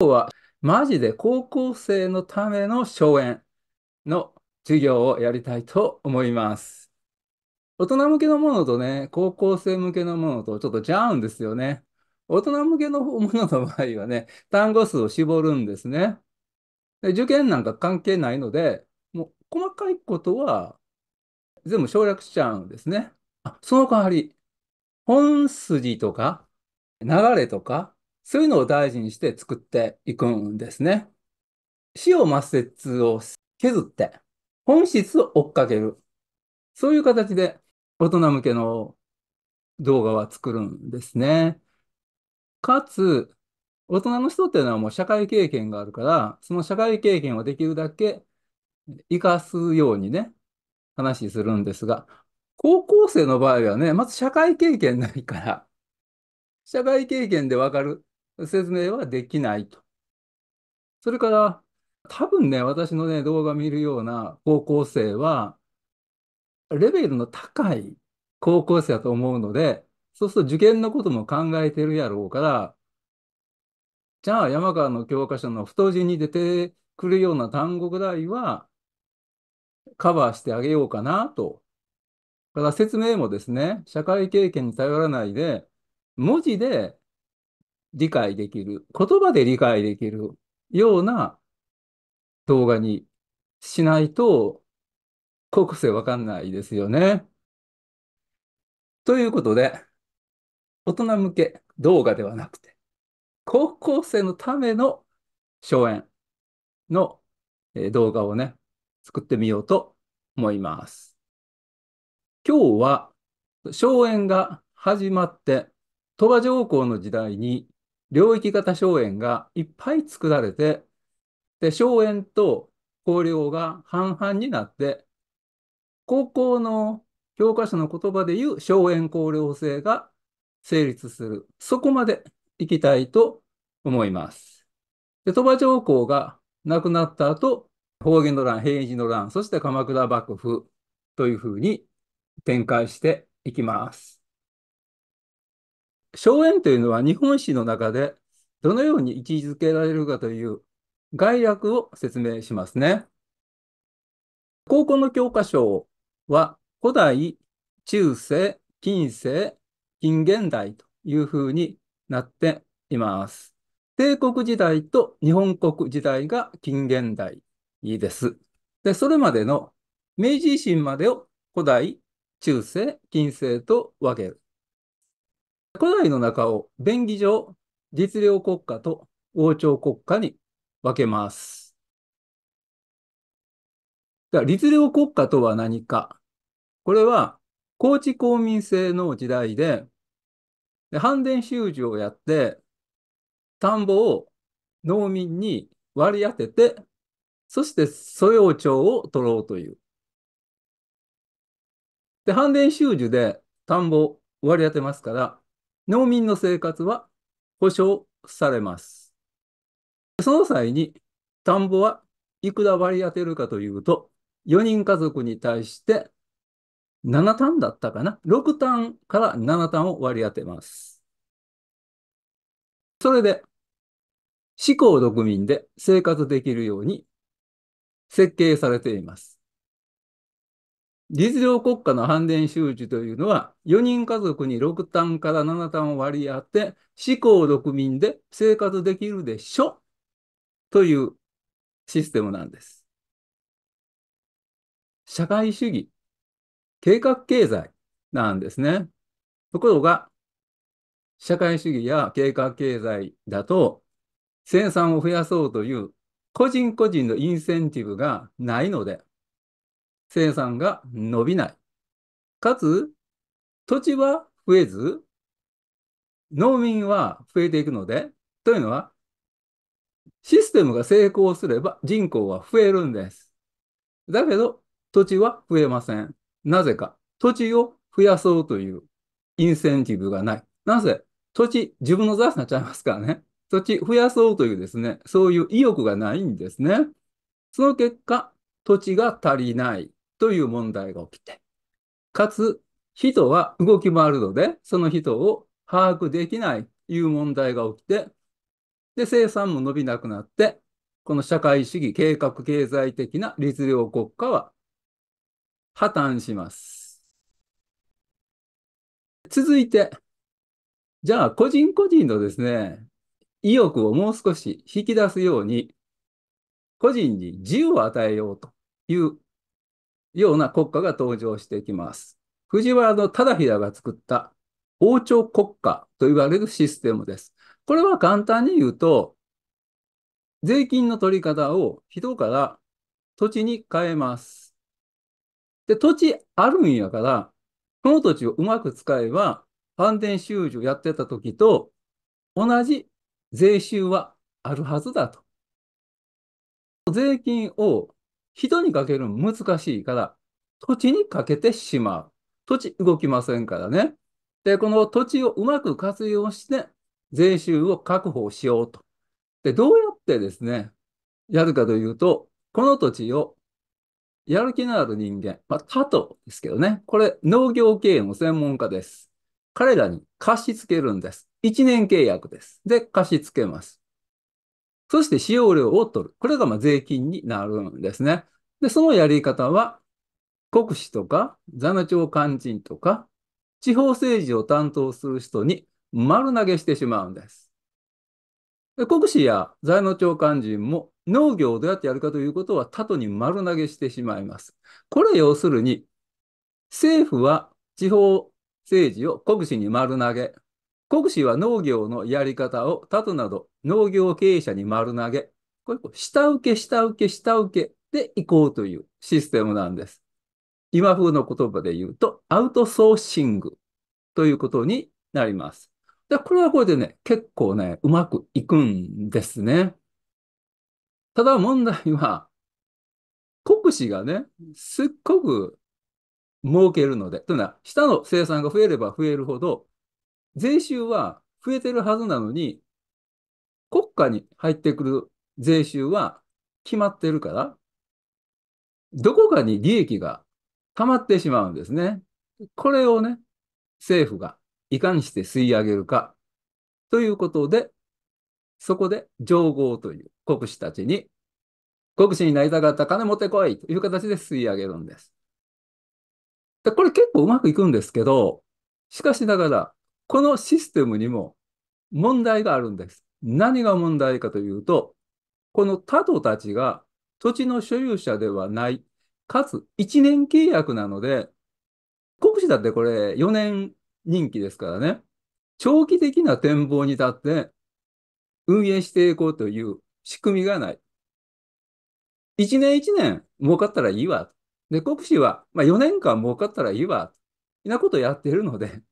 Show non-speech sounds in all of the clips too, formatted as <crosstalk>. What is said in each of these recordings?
今日はマジで高校生のための荘園の授業をやりたいと思います。大人向けのものとね、高校生向けのものとちょっとちゃうんですよね。大人向けのものの場合はね、単語数を絞るんですね。で受験なんか関係ないので、もう細かいことは全部省略しちゃうんですね。あ、その代わり、本筋とか流れとか、そういうのを大事にして作っていくんですね。死を抹殺を削って、本質を追っかける。そういう形で大人向けの動画は作るんですね。かつ、大人の人っていうのはもう社会経験があるから、その社会経験をできるだけ活かすようにね、話するんですが、高校生の場合はね、まず社会経験ないから、社会経験でわかる説明はできないと。それから、多分ね、私のね、動画見るような高校生は、レベルの高い高校生だと思うので、そうすると受験のことも考えてるやろうから、じゃあ山川の教科書の太字に出てくるような単語ぐらいはカバーしてあげようかなと。だから説明もですね、社会経験に頼らないで、文字で理解できる、言葉で理解できるような動画にしないと、国性わかんないですよね。ということで、大人向け動画ではなくて、高校生のための荘園の動画をね、作ってみようと思います。今日は、荘園が始まって、鳥羽上皇の時代に領域型荘園がいっぱい作られて、で、荘園と公領が半々になって、高校の教科書の言葉で言う荘園公領制が成立する。そこまで行きたいと思います。で、鳥羽上皇が亡くなった後、方言の乱、平治の乱、そして鎌倉幕府というふうに展開していきます。荘園というのは日本史の中でどのように位置づけられるかという概略を説明しますね。高校の教科書は古代、中世、近世、近現代というふうになっています。帝国時代と日本国時代が近現代です。で、それまでの明治維新までを古代、中世、近世と分ける。古代の中を便宜上、実領国家と王朝国家に分けます。律令国家とは何か。これは、高知公民制の時代で、で反田修樹をやって、田んぼを農民に割り当てて、そして素養帳を取ろうという。で、反田修樹で田んぼを割り当てますから、農民の生活は保障されます。その際に、田んぼはいくら割り当てるかというと、4人家族に対して7単だったかな ?6 単から7単を割り当てます。それで、四項六民で生活できるように設計されています。実令国家の反伝周知というのは、4人家族に6単から7単を割り当て、四考6民で生活できるでしょというシステムなんです。社会主義、計画経済なんですね。ところが、社会主義や計画経済だと、生産を増やそうという個人個人のインセンティブがないので、生産が伸びない。かつ、土地は増えず、農民は増えていくので、というのは、システムが成功すれば人口は増えるんです。だけど、土地は増えません。なぜか、土地を増やそうというインセンティブがない。なぜ土地、自分の財産になっちゃいますからね。土地増やそうというですね、そういう意欲がないんですね。その結果、土地が足りない。という問題が起きて、かつ人は動き回るので、その人を把握できないという問題が起きて、で、生産も伸びなくなって、この社会主義計画経済的な律令国家は破綻します。続いて、じゃあ個人個人のですね、意欲をもう少し引き出すように、個人に自由を与えようというような国家が登場してきます。藤原の忠平が作った王朝国家と言われるシステムです。これは簡単に言うと、税金の取り方を人から土地に変えます。で、土地あるんやから、この土地をうまく使えば、デン収入やってた時と同じ税収はあるはずだと。税金を人にかけるの難しいから、土地にかけてしまう。土地動きませんからね。で、この土地をうまく活用して、税収を確保しようと。で、どうやってですね、やるかというと、この土地をやる気のある人間、まあ、他党ですけどね、これ農業経営の専門家です。彼らに貸し付けるんです。1年契約です。で、貸し付けます。そして使用料を取る。これがま税金になるんですね。で、そのやり方は、国司とか、座務長官人とか、地方政治を担当する人に丸投げしてしまうんです。で国司や財務長官人も農業をどうやってやるかということは他々に丸投げしてしまいます。これ要するに、政府は地方政治を国司に丸投げ、国司は農業のやり方を他となど農業経営者に丸投げ。これ、下請け、下請け、下請けで行こうというシステムなんです。今風の言葉で言うと、アウトソーシングということになります。で、これはこれでね、結構ね、うまくいくんですね。ただ問題は、国士がね、すっごく儲けるので、というのは、下の生産が増えれば増えるほど、税収は増えてるはずなのに、下に入ってくる税収は決まってるから、どこかに利益が溜まってしまうんですね。これをね、政府がいかにして吸い上げるかということで、そこで上報という国士たちに、国士になりたかった金持ってこいという形で吸い上げるんです。でこれ結構うまくいくんですけど、しかしながら、このシステムにも問題があるんです。何が問題かというと、この他党たちが土地の所有者ではない、かつ1年契約なので、国士だってこれ4年任期ですからね、長期的な展望に立って運営していこうという仕組みがない。1年1年儲かったらいいわ。で、国士は、まあ、4年間儲かったらいいわ。いなことやっているので、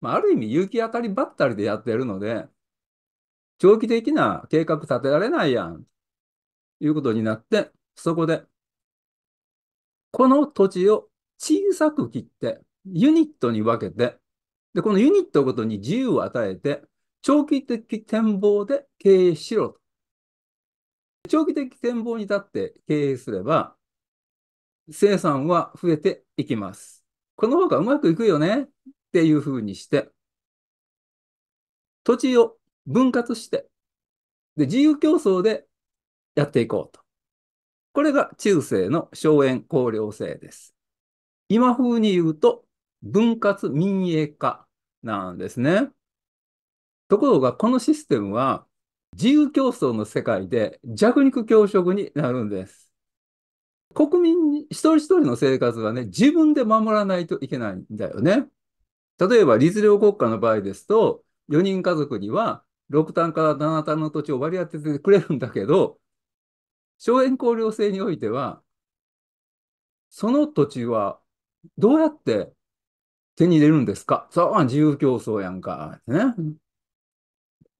まあ、ある意味、勇気当たりばったりでやってるので、長期的な計画立てられないやん、ということになって、そこで、この土地を小さく切って、ユニットに分けて、で、このユニットごとに自由を与えて、長期的展望で経営しろと。長期的展望に立って経営すれば、生産は増えていきます。この方がうまくいくよねっていうふうにして、土地を分割して、で、自由競争でやっていこうと。これが中世の荘園公領制です。今風に言うと、分割民営化なんですね。ところが、このシステムは、自由競争の世界で弱肉強食になるんです。国民一人一人の生活はね、自分で守らないといけないんだよね。例えば、律令国家の場合ですと、4人家族には6単から7単の土地を割り当ててくれるんだけど、荘園公領制においては、その土地はどうやって手に入れるんですかさあ、自由競争やんか。ね。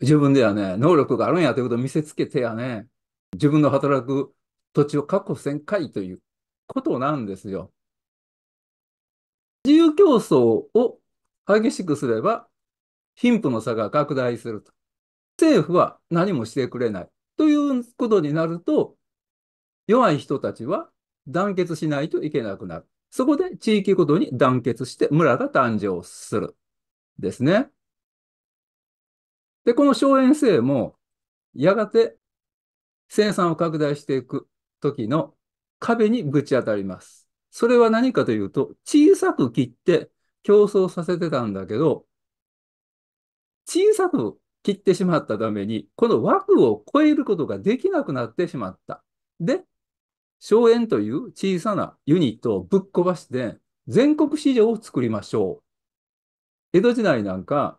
自分ではね、能力があるんやということを見せつけてやね、自分の働く土地を確保せんかいということなんですよ。自由競争を激しくすれば、貧富の差が拡大すると。政府は何もしてくれないということになると、弱い人たちは団結しないといけなくなる。そこで地域ごとに団結して村が誕生する。ですね。で、この荘園制も、やがて生産を拡大していく時の壁にぶち当たります。それは何かというと、小さく切って競争させてたんだけど、小さく切ってしまったために、この枠を超えることができなくなってしまった。で、荘園という小さなユニットをぶっ壊して、全国市場を作りましょう。江戸時代なんか、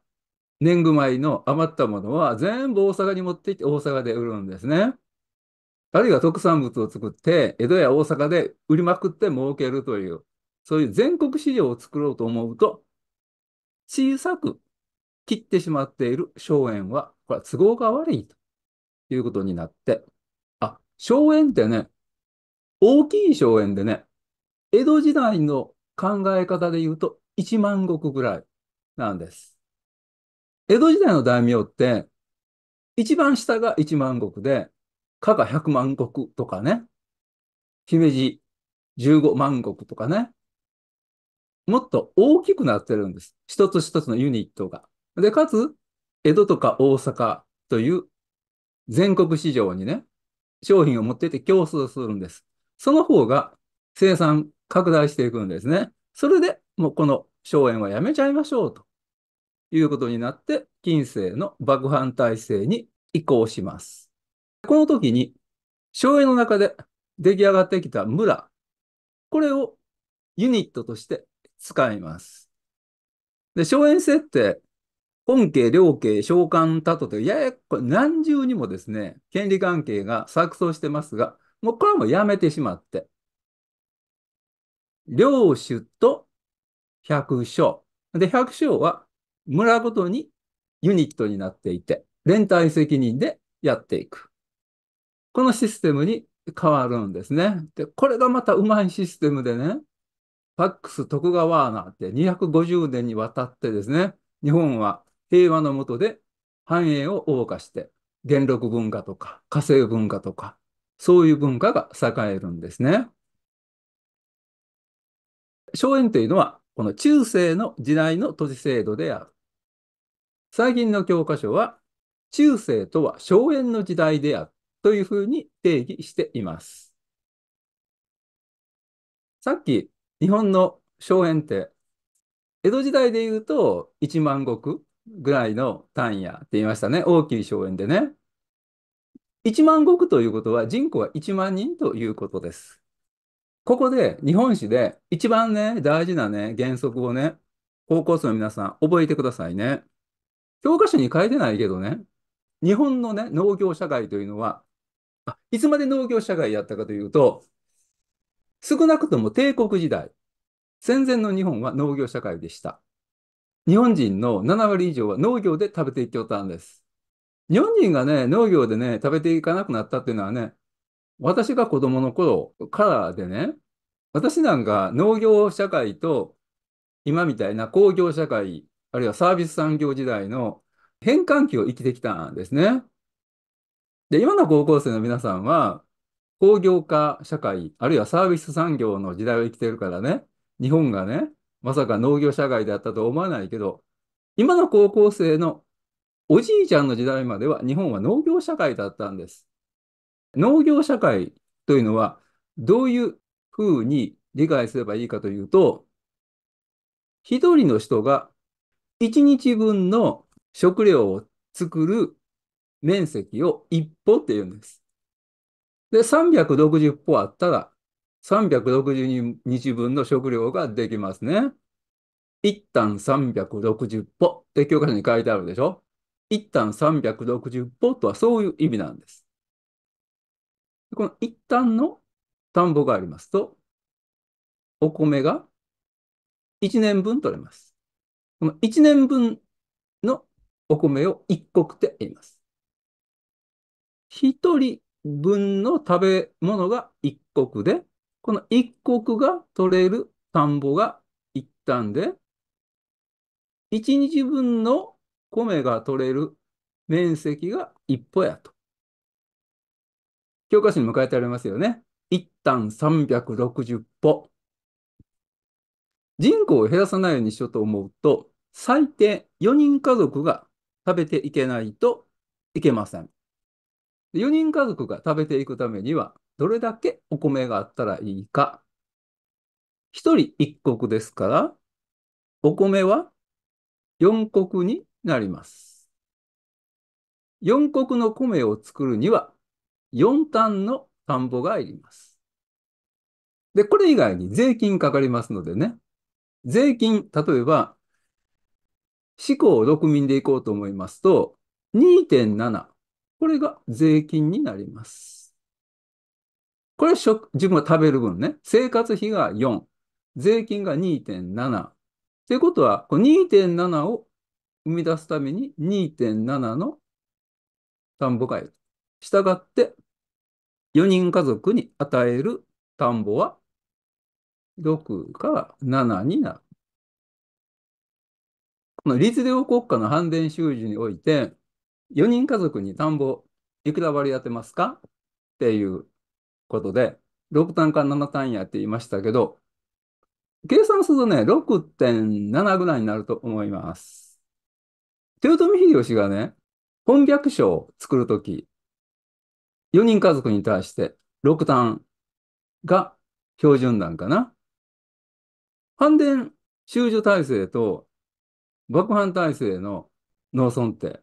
年貢米の余ったものは全部大阪に持ってきて大阪で売るんですね。あるいは特産物を作って、江戸や大阪で売りまくって儲けるという、そういう全国市場を作ろうと思うと、小さく切ってしまっている荘園は、これは都合が悪いということになって、あ、荘園ってね、大きい荘園でね、江戸時代の考え方で言うと1万石ぐらいなんです。江戸時代の大名って、一番下が1万石で、加が100万石とかね、姫路15万石とかね、もっと大きくなってるんです。一つ一つのユニットが。で、かつ、江戸とか大阪という全国市場にね、商品を持ってて競争するんです。その方が生産拡大していくんですね。それでもうこの荘園はやめちゃいましょうということになって、近世の幕藩体制に移行します。この時に、荘園の中で出来上がってきた村、これをユニットとして使います。で、荘園設定、本家、両家、商喚、たとと、ややこ何重にもですね、権利関係が錯綜してますが、もうこれはもうやめてしまって、領主と百姓。で、百姓は村ごとにユニットになっていて、連帯責任でやっていく。このシステムに変わるんですね。で、これがまたうまいシステムでね、ファックス徳川アナって250年にわたってですね、日本は平和のもとで繁栄を謳歌して、元禄文化とか火星文化とか、そういう文化が栄えるんですね。荘園というのは、この中世の時代の都市制度である。最近の教科書は、中世とは荘園の時代であるというふうに定義しています。さっき、日本の荘園って、江戸時代で言うと1万石ぐらいの単位やって言いましたね。大きい荘園でね。1万石ということは人口は1万人ということです。ここで日本史で一番ね、大事なね、原則をね、高校生の皆さん覚えてくださいね。教科書に書いてないけどね、日本のね、農業社会というのは、あいつまで農業社会やったかというと、少なくとも帝国時代、戦前の日本は農業社会でした。日本人の7割以上は農業で食べていきよったんです。日本人がね、農業でね、食べていかなくなったっていうのはね、私が子供の頃からでね、私なんか農業社会と今みたいな工業社会、あるいはサービス産業時代の変換期を生きてきたんですね。で、今の高校生の皆さんは、工業化社会、あるいはサービス産業の時代を生きてるからね、日本がね、まさか農業社会であったと思わないけど、今の高校生のおじいちゃんの時代までは日本は農業社会だったんです。農業社会というのはどういうふうに理解すればいいかというと、一人の人が一日分の食料を作る面積を一歩って言うんです。で、360歩あったら360日分の食料ができますね。一旦360歩って教科書に書いてあるでしょ一旦360歩とはそういう意味なんです。この一旦の田んぼがありますと、お米が1年分取れます。この1年分のお米を一国って言います。1人分の食べ物が一国で、この一国が取れる田んぼが一旦で、一日分の米が取れる面積が一歩やと。教科書にも書いてありますよね。一旦360歩。人口を減らさないようにしようと思うと、最低4人家族が食べていけないといけません。4人家族が食べていくためには、どれだけお米があったらいいか。一人一国ですから、お米は四国になります。四国の米を作るには、四単の田んぼがいります。で、これ以外に税金かかりますのでね。税金、例えば、四を独民でいこうと思いますと、2.7。これが税金になります。これは食、自分が食べる分ね。生活費が4。税金が2.7。っていうことは、2.7を生み出すために2.7の田んぼがいる。したがって、4人家族に与える田んぼは6から7になる。この律令国家の反伝収受において、4人家族に田んぼいくら割り当てますかっていうことで、6単か7単やって言いましたけど、計算するとね、6.7ぐらいになると思います。豊臣秀吉がね、本百姓を作るとき、4人家族に対して6単が標準なんかな。反伝収助体制と幕藩体制の農村って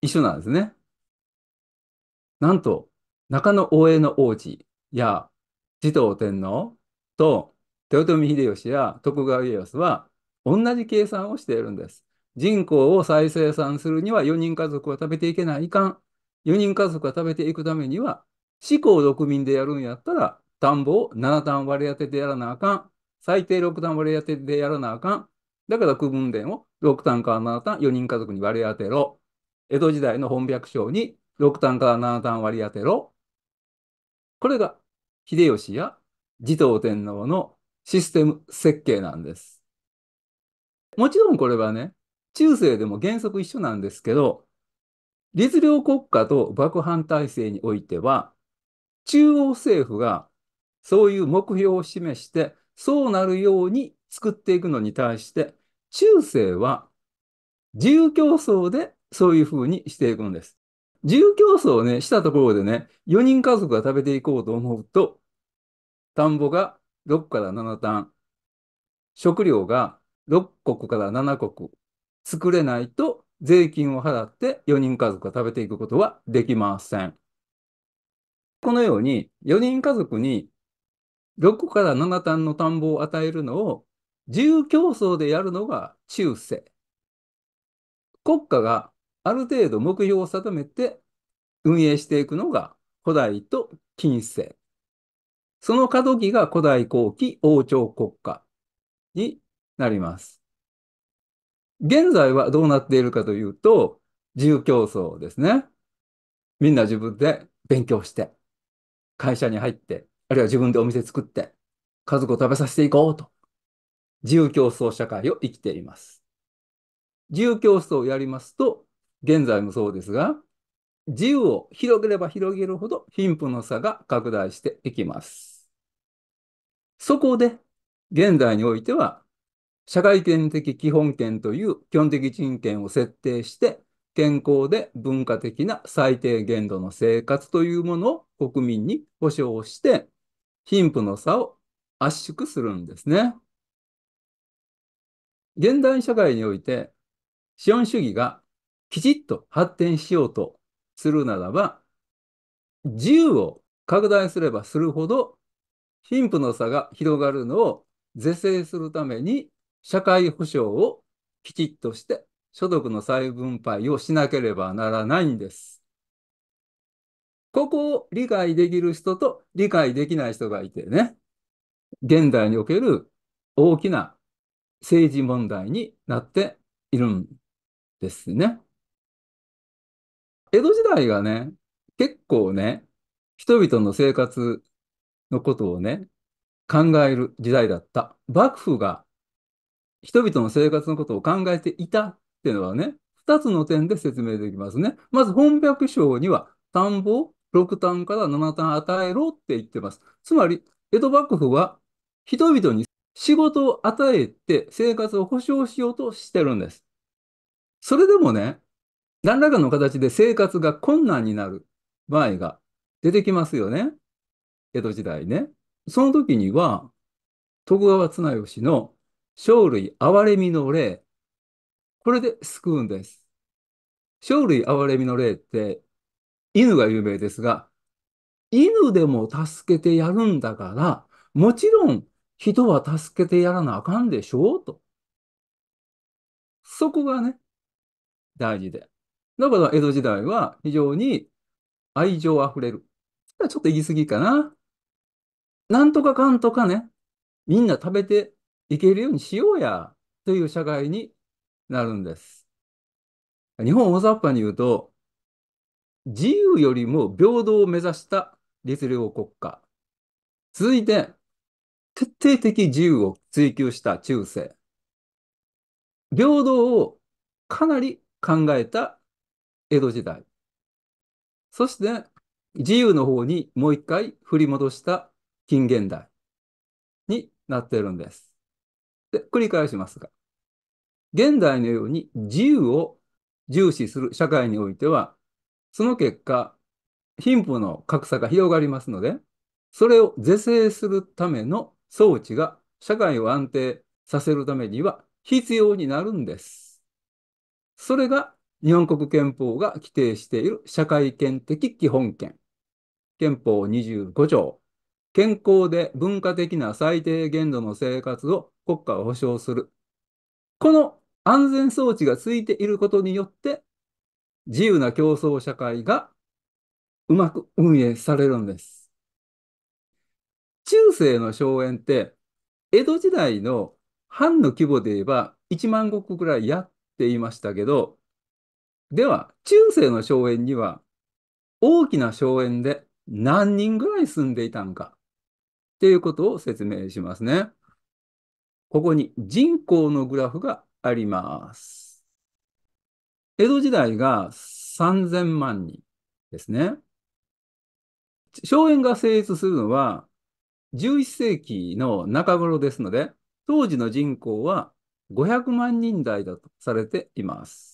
一緒なんですね。なんと、中野大江の王子や持統天皇と豊臣秀吉や徳川家康は同じ計算をしているんです。人口を再生産するには4人家族は食べていけないかん。4人家族が食べていくためには、四公六民でやるんやったら、田んぼを7段割り当てでやらなあかん。最低6段割り当てでやらなあかん。だから区分田を6段から7段4人家族に割り当てろ。江戸時代の本百姓に6段から7段割り当てろ。これが秀吉や持統天皇のシステム設計なんです。もちろんこれはね、中世でも原則一緒なんですけど、律令国家と幕藩体制においては、中央政府がそういう目標を示して、そうなるように作っていくのに対して、中世は自由競争でそういうふうにしていくんです。自由競争をね、したところでね、4人家族が食べていこうと思うと、田んぼが6から7単、食料が6国から7国作れないと税金を払って4人家族が食べていくことはできません。このように4人家族に6から7単の田んぼを与えるのを自由競争でやるのが中世。国家がある程度目標を定めて運営していくのが古代と近世。その過渡期が古代後期王朝国家になります。現在はどうなっているかというと、自由競争ですね。みんな自分で勉強して、会社に入って、あるいは自分でお店作って、家族を食べさせていこうと。自由競争社会を生きています。自由競争をやりますと、現在もそうですが、自由を広げれば広げるほど貧富の差が拡大していきます。そこで、現在においては、社会権的基本権という基本的人権を設定して、健康で文化的な最低限度の生活というものを国民に保障して、貧富の差を圧縮するんですね。現代社会において、資本主義がきちっと発展しようとするならば、自由を拡大すればするほど、貧富の差が広がるのを是正するために、社会保障をきちっとして所得の再分配をしなければならないんです。ここを理解できる人と理解できない人がいてね、現代における大きな政治問題になっているんですね。江戸時代がね、結構ね、人々の生活のことをね、考える時代だった。幕府が人々の生活のことを考えていたっていうのはね、二つの点で説明できますね。まず、本百姓には田んぼを六単から七単与えろって言ってます。つまり、江戸幕府は人々に仕事を与えて生活を保障しようとしてるんです。それでもね、何らかの形で生活が困難になる場合が出てきますよね。江戸時代ね。その時には、徳川綱吉の生類憐れみの例、これで救うんです。生類憐れみの例って、犬が有名ですが、犬でも助けてやるんだから、もちろん人は助けてやらなあかんでしょうと。そこがね、大事で。だから江戸時代は非常に愛情あふれる。ちょっと言い過ぎかな。なんとかかんとかね、みんな食べていけるようにしようや、という社会になるんです。日本大雑把に言うと、自由よりも平等を目指した律令国家。続いて、徹底的自由を追求した中世。平等をかなり考えた江戸時代。そして、自由の方にもう一回振り戻した近現代になっているんです。で、繰り返しますが、現代のように自由を重視する社会においては、その結果、貧富の格差が広がりますので、それを是正するための装置が社会を安定させるためには必要になるんです。それが日本国憲法が規定している社会権的基本権、憲法25条、健康で文化的な最低限度の生活を国家は保障する。この安全装置がついていることによって、自由な競争社会がうまく運営されるんです。中世の荘園って、江戸時代の藩の規模で言えば1万石くらいやっていましたけど、では、中世の荘園には、大きな荘園で何人ぐらい住んでいたのか、っていうことを説明しますね。ここに人口のグラフがあります。江戸時代が3000万人ですね。荘園が成立するのは11世紀の中頃ですので、当時の人口は500万人台だとされています。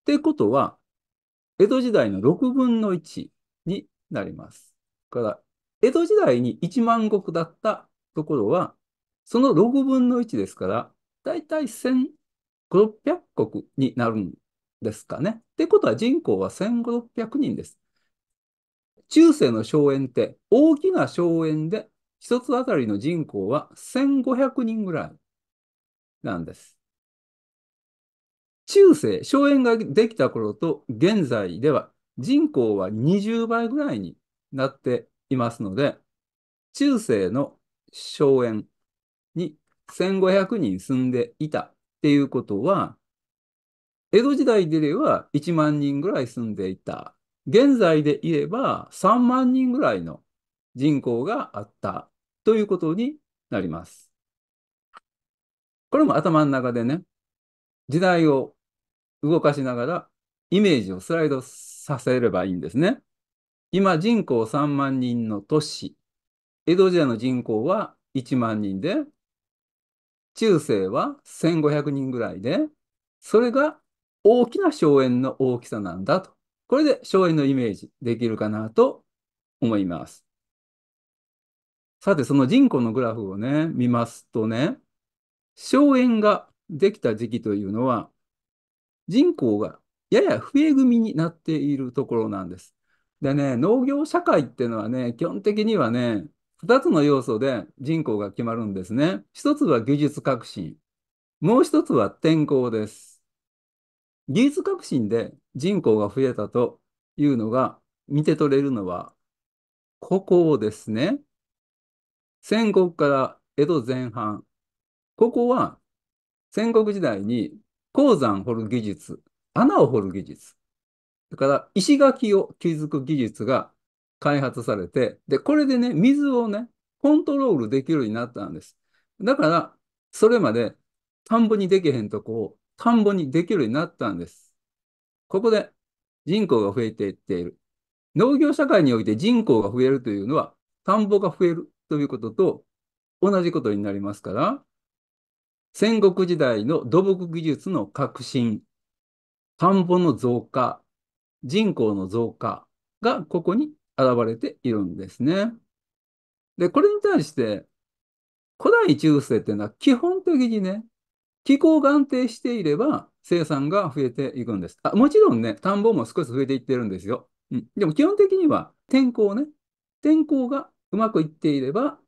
ってことは、江戸時代の6分の1になります。だから、江戸時代に1万石だったところは、その6分の1ですから、だいたい1600国になるんですかね。ってことは人口は1600人です。中世の荘園って大きな荘園で一つあたりの人口は1500人ぐらいなんです。中世、荘園ができた頃と現在では人口は20倍ぐらいになっていますので、中世の荘園に1500人住んでいたっていうことは、江戸時代では1万人ぐらい住んでいた。現在で言えば3万人ぐらいの人口があったということになります。これも頭の中でね、時代を動かしながらイメージをスライドさせればいいんですね。今人口3万人の都市、江戸時代の人口は1万人で、中世は1500人ぐらいで、それが大きな荘園の大きさなんだと。これで荘園のイメージできるかなと思います。さて、その人口のグラフをね、見ますとね、荘園ができた時期というのは、人口がやや増え組になっているところなんです。でね、農業社会っていうのはね、基本的にはね、2つの要素で人口が決まるんですね。1つは技術革新。もう1つは天候です。技術革新で人口が増えたというのが見て取れるのは、ここですね。戦国から江戸前半。ここは戦国時代に鉱山掘る技術、穴を掘る技術、だから石垣を築く技術が開発されて、で、これでね、水をね、コントロールできるようになったんです。だから、それまで田んぼにできへんとこを田んぼにできるようになったんです。ここで人口が増えていっている。農業社会において人口が増えるというのは、田んぼが増えるということと同じことになりますから、戦国時代の土木技術の革新、田んぼの増加、人口の増加がここに現れているんですね。で、これに対して、古代中世っていうのは基本的にね、気候が安定していれば生産が増えていくんです。あもちろんね、田んぼも少し増えていってるんですよ。うん、でも基本的には天候ね、天候がうまくいっていれば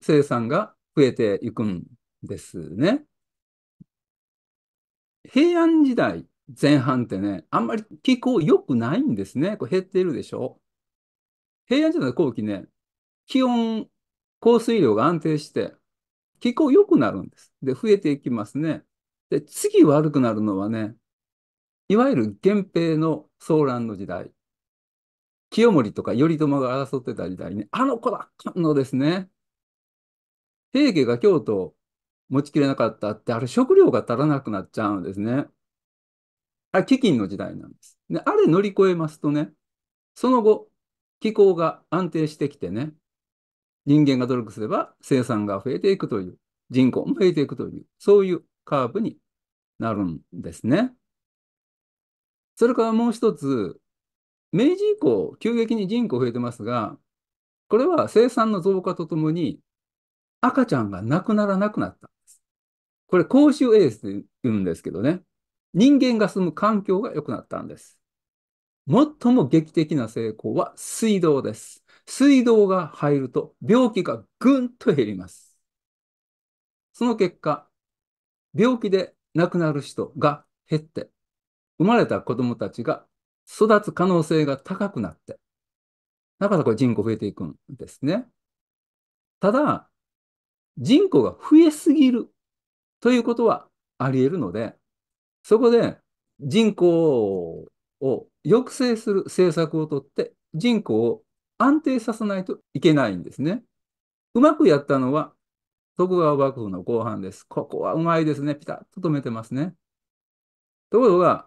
生産が増えていくんですね。平安時代前半ってね、あんまり気候良くないんですね。これ減ってるでしょ。平安時代の後期ね、気温、降水量が安定して、気候良くなるんです。で、増えていきますね。で、次悪くなるのはね、いわゆる源平の騒乱の時代。清盛とか頼朝が争ってた時代に、ね、あの子だのですね、平家が京都を持ちきれなかったって、あれ食料が足らなくなっちゃうんですね。あ飢饉の時代なんです。で、あれ乗り越えますとね、その後、気候が安定してきてね、人間が努力すれば生産が増えていくという、人口も増えていくという、そういうカーブになるんですね。それからもう一つ、明治以降、急激に人口増えてますが、これは生産の増加とともに赤ちゃんが亡くならなくなった。これ公衆衛生って言うんですけどね、人間が住む環境が良くなったんです。最も劇的な成功は水道です。水道が入ると病気がぐんと減ります。その結果、病気で亡くなる人が減って、生まれた子供たちが育つ可能性が高くなって、だからこれ人口増えていくんですね。ただ、人口が増えすぎるということはあり得るので、そこで人口を抑制する政策をとって、人口を安定させないといけないんですね。うまくやったのは、徳川幕府の後半です。ここはうまいですね。ピタッと止めてますね。ところが、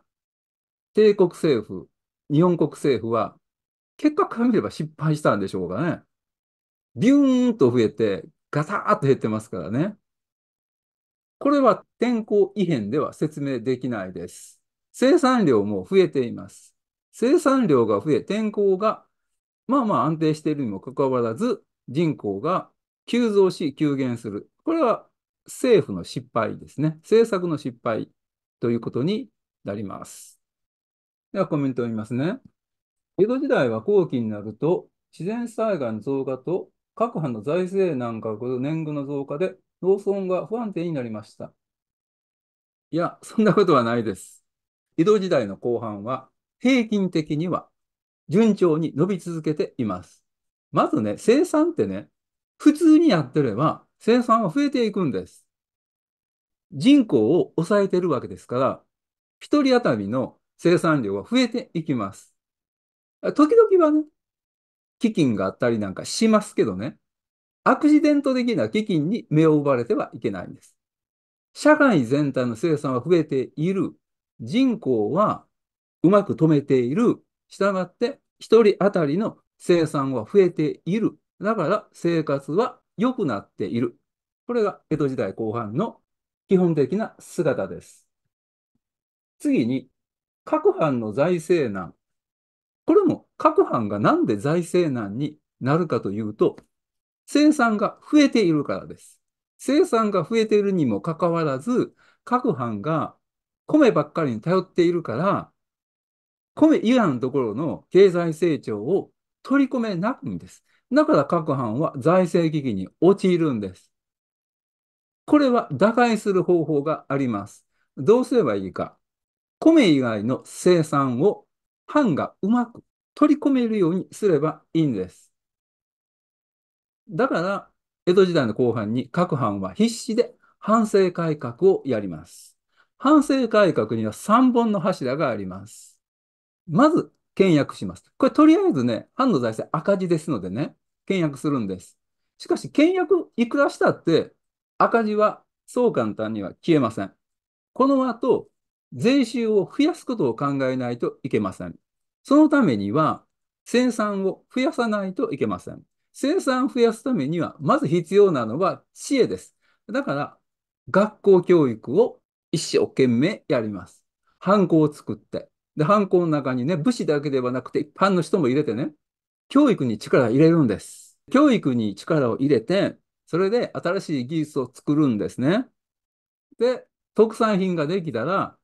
帝国政府、日本国政府は、結果から見れば失敗したんでしょうかね。ビューンと増えて、ガタッと減ってますからね。これは天候異変では説明できないです。生産量も増えています。生産量が増え、天候がまあまあ安定しているにもかかわらず、人口が急増し、急減する。これは政府の失敗ですね。政策の失敗ということになります。ではコメントを見ますね。江戸時代は後期になると、自然災害の増加と各藩の財政難か年貢の増加で農村が不安定になりました。いや、そんなことはないです。江戸時代の後半は平均的には順調に伸び続けています。まずね、生産ってね、普通にやってれば生産は増えていくんです。人口を抑えてるわけですから、一人当たりの生産量は増えていきます。時々はね、基金があったりなんかしますけどね、アクシデント的な基金に目を奪われてはいけないんです。社会全体の生産は増えている。人口はうまく止めている。したがって、一人当たりの生産は増えている。だから生活は良くなっている。これが江戸時代後半の基本的な姿です。次に、各藩の財政難。これも各藩がなんで財政難になるかというと、生産が増えているからです。生産が増えているにもかかわらず、各藩が米ばっかりに頼っているから、米以外のところの経済成長を取り込めなくんです。だから各藩は財政危機に陥るんです。これは打開する方法があります。どうすればいいか。米以外の生産を藩がうまく取り込めるようにすればいいんです。だから、江戸時代の後半に各藩は必死で反省改革をやります。反省改革には3本の柱があります。まず、倹約します。これとりあえずね、藩の財政赤字ですのでね、倹約するんです。しかし、倹約いくらしたって赤字はそう簡単には消えません。この後、税収を増やすことを考えないといけません。そのためには、生産を増やさないといけません。生産を増やすためには、まず必要なのは知恵です。だから、学校教育を一生懸命やります。ハンコを作って。で、ハンコの中にね、武士だけではなくて一般の人も入れてね、教育に力を入れるんです。教育に力を入れて、それで新しい技術を作るんですね。で、特産品ができたら、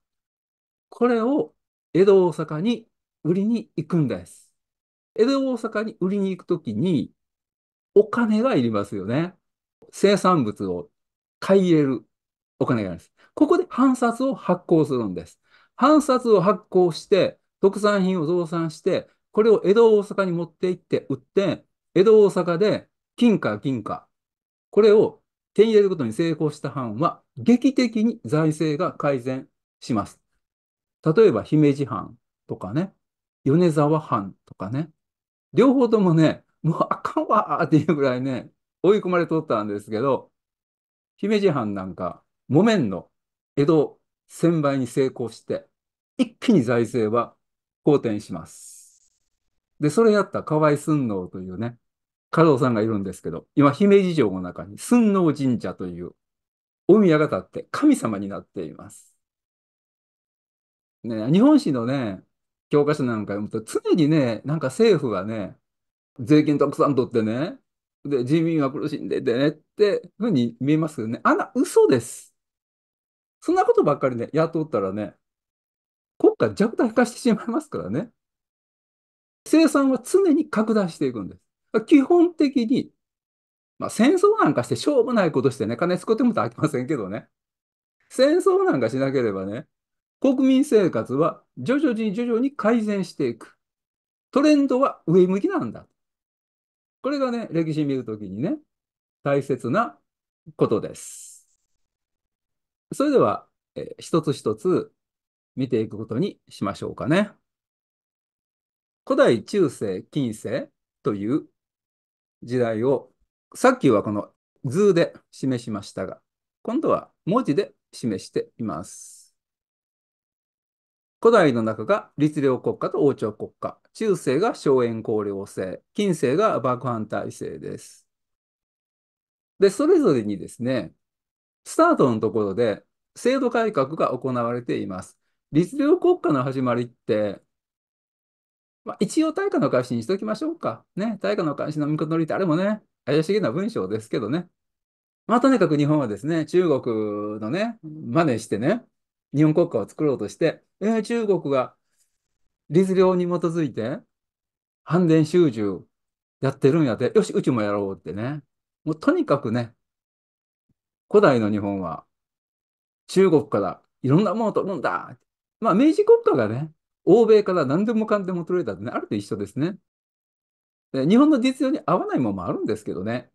これを江戸大阪に売りに行くんです。江戸大阪に売りに行くときに、お金がいりますよね。生産物を買い入れるお金があります。ここで半札を発行するんです。半札を発行して、特産品を増産して、これを江戸大阪に持って行って売って、江戸大阪で金貨銀貨、これを手に入れることに成功した藩は、劇的に財政が改善します。例えば姫路藩とかね、米沢藩とかね、両方ともね、もうあかんわーっていうぐらいね、追い込まれとったんですけど、姫路藩なんか、木綿の江戸千倍に成功して、一気に財政は好転します。で、それやった河合寸王というね、加藤さんがいるんですけど、今、姫路城の中に寸王神社というお宮が立って神様になっています。ね、日本史のね、教科書なんか読むと、常にね、なんか政府がね、税金たくさん取ってね、で、人民は苦しんでてねってふうに見えますけどね、あんな嘘です。そんなことばっかりね、雇ったらね、国家弱体化してしまいますからね。生産は常に拡大していくんです。基本的に、まあ、戦争なんかしてしょうもないことしてね、金作っても飽きませんけどね。戦争なんかしなければね、国民生活は徐々に徐々に改善していく。トレンドは上向きなんだ。これがね、歴史見るときにね、大切なことです。それでは、えー、一つ一つ見ていくことにしましょうかね。古代中世近世という時代を、さっきはこの図で示しましたが、今度は文字で示しています。古代の中が律令国家と王朝国家、中世が荘園公領制、近世が幕藩体制です。で、それぞれにですね、スタートのところで制度改革が行われています。律令国家の始まりって、まあ、一応大化の開始にしておきましょうか。ね、大化の開始の見事りってあれもね、怪しげな文章ですけどね。まあ、とにかく日本はですね、中国のね、真似してね、日本国家を作ろうとして、えー、中国が律令に基づいて、反電集中やってるんやって、よし、うちもやろうってね。もうとにかくね、古代の日本は、中国からいろんなものを取るんだ。まあ、明治国家がね、欧米から何でもかんでも取れたってね、あると一緒ですね。日本の実用に合わないものもあるんですけどね。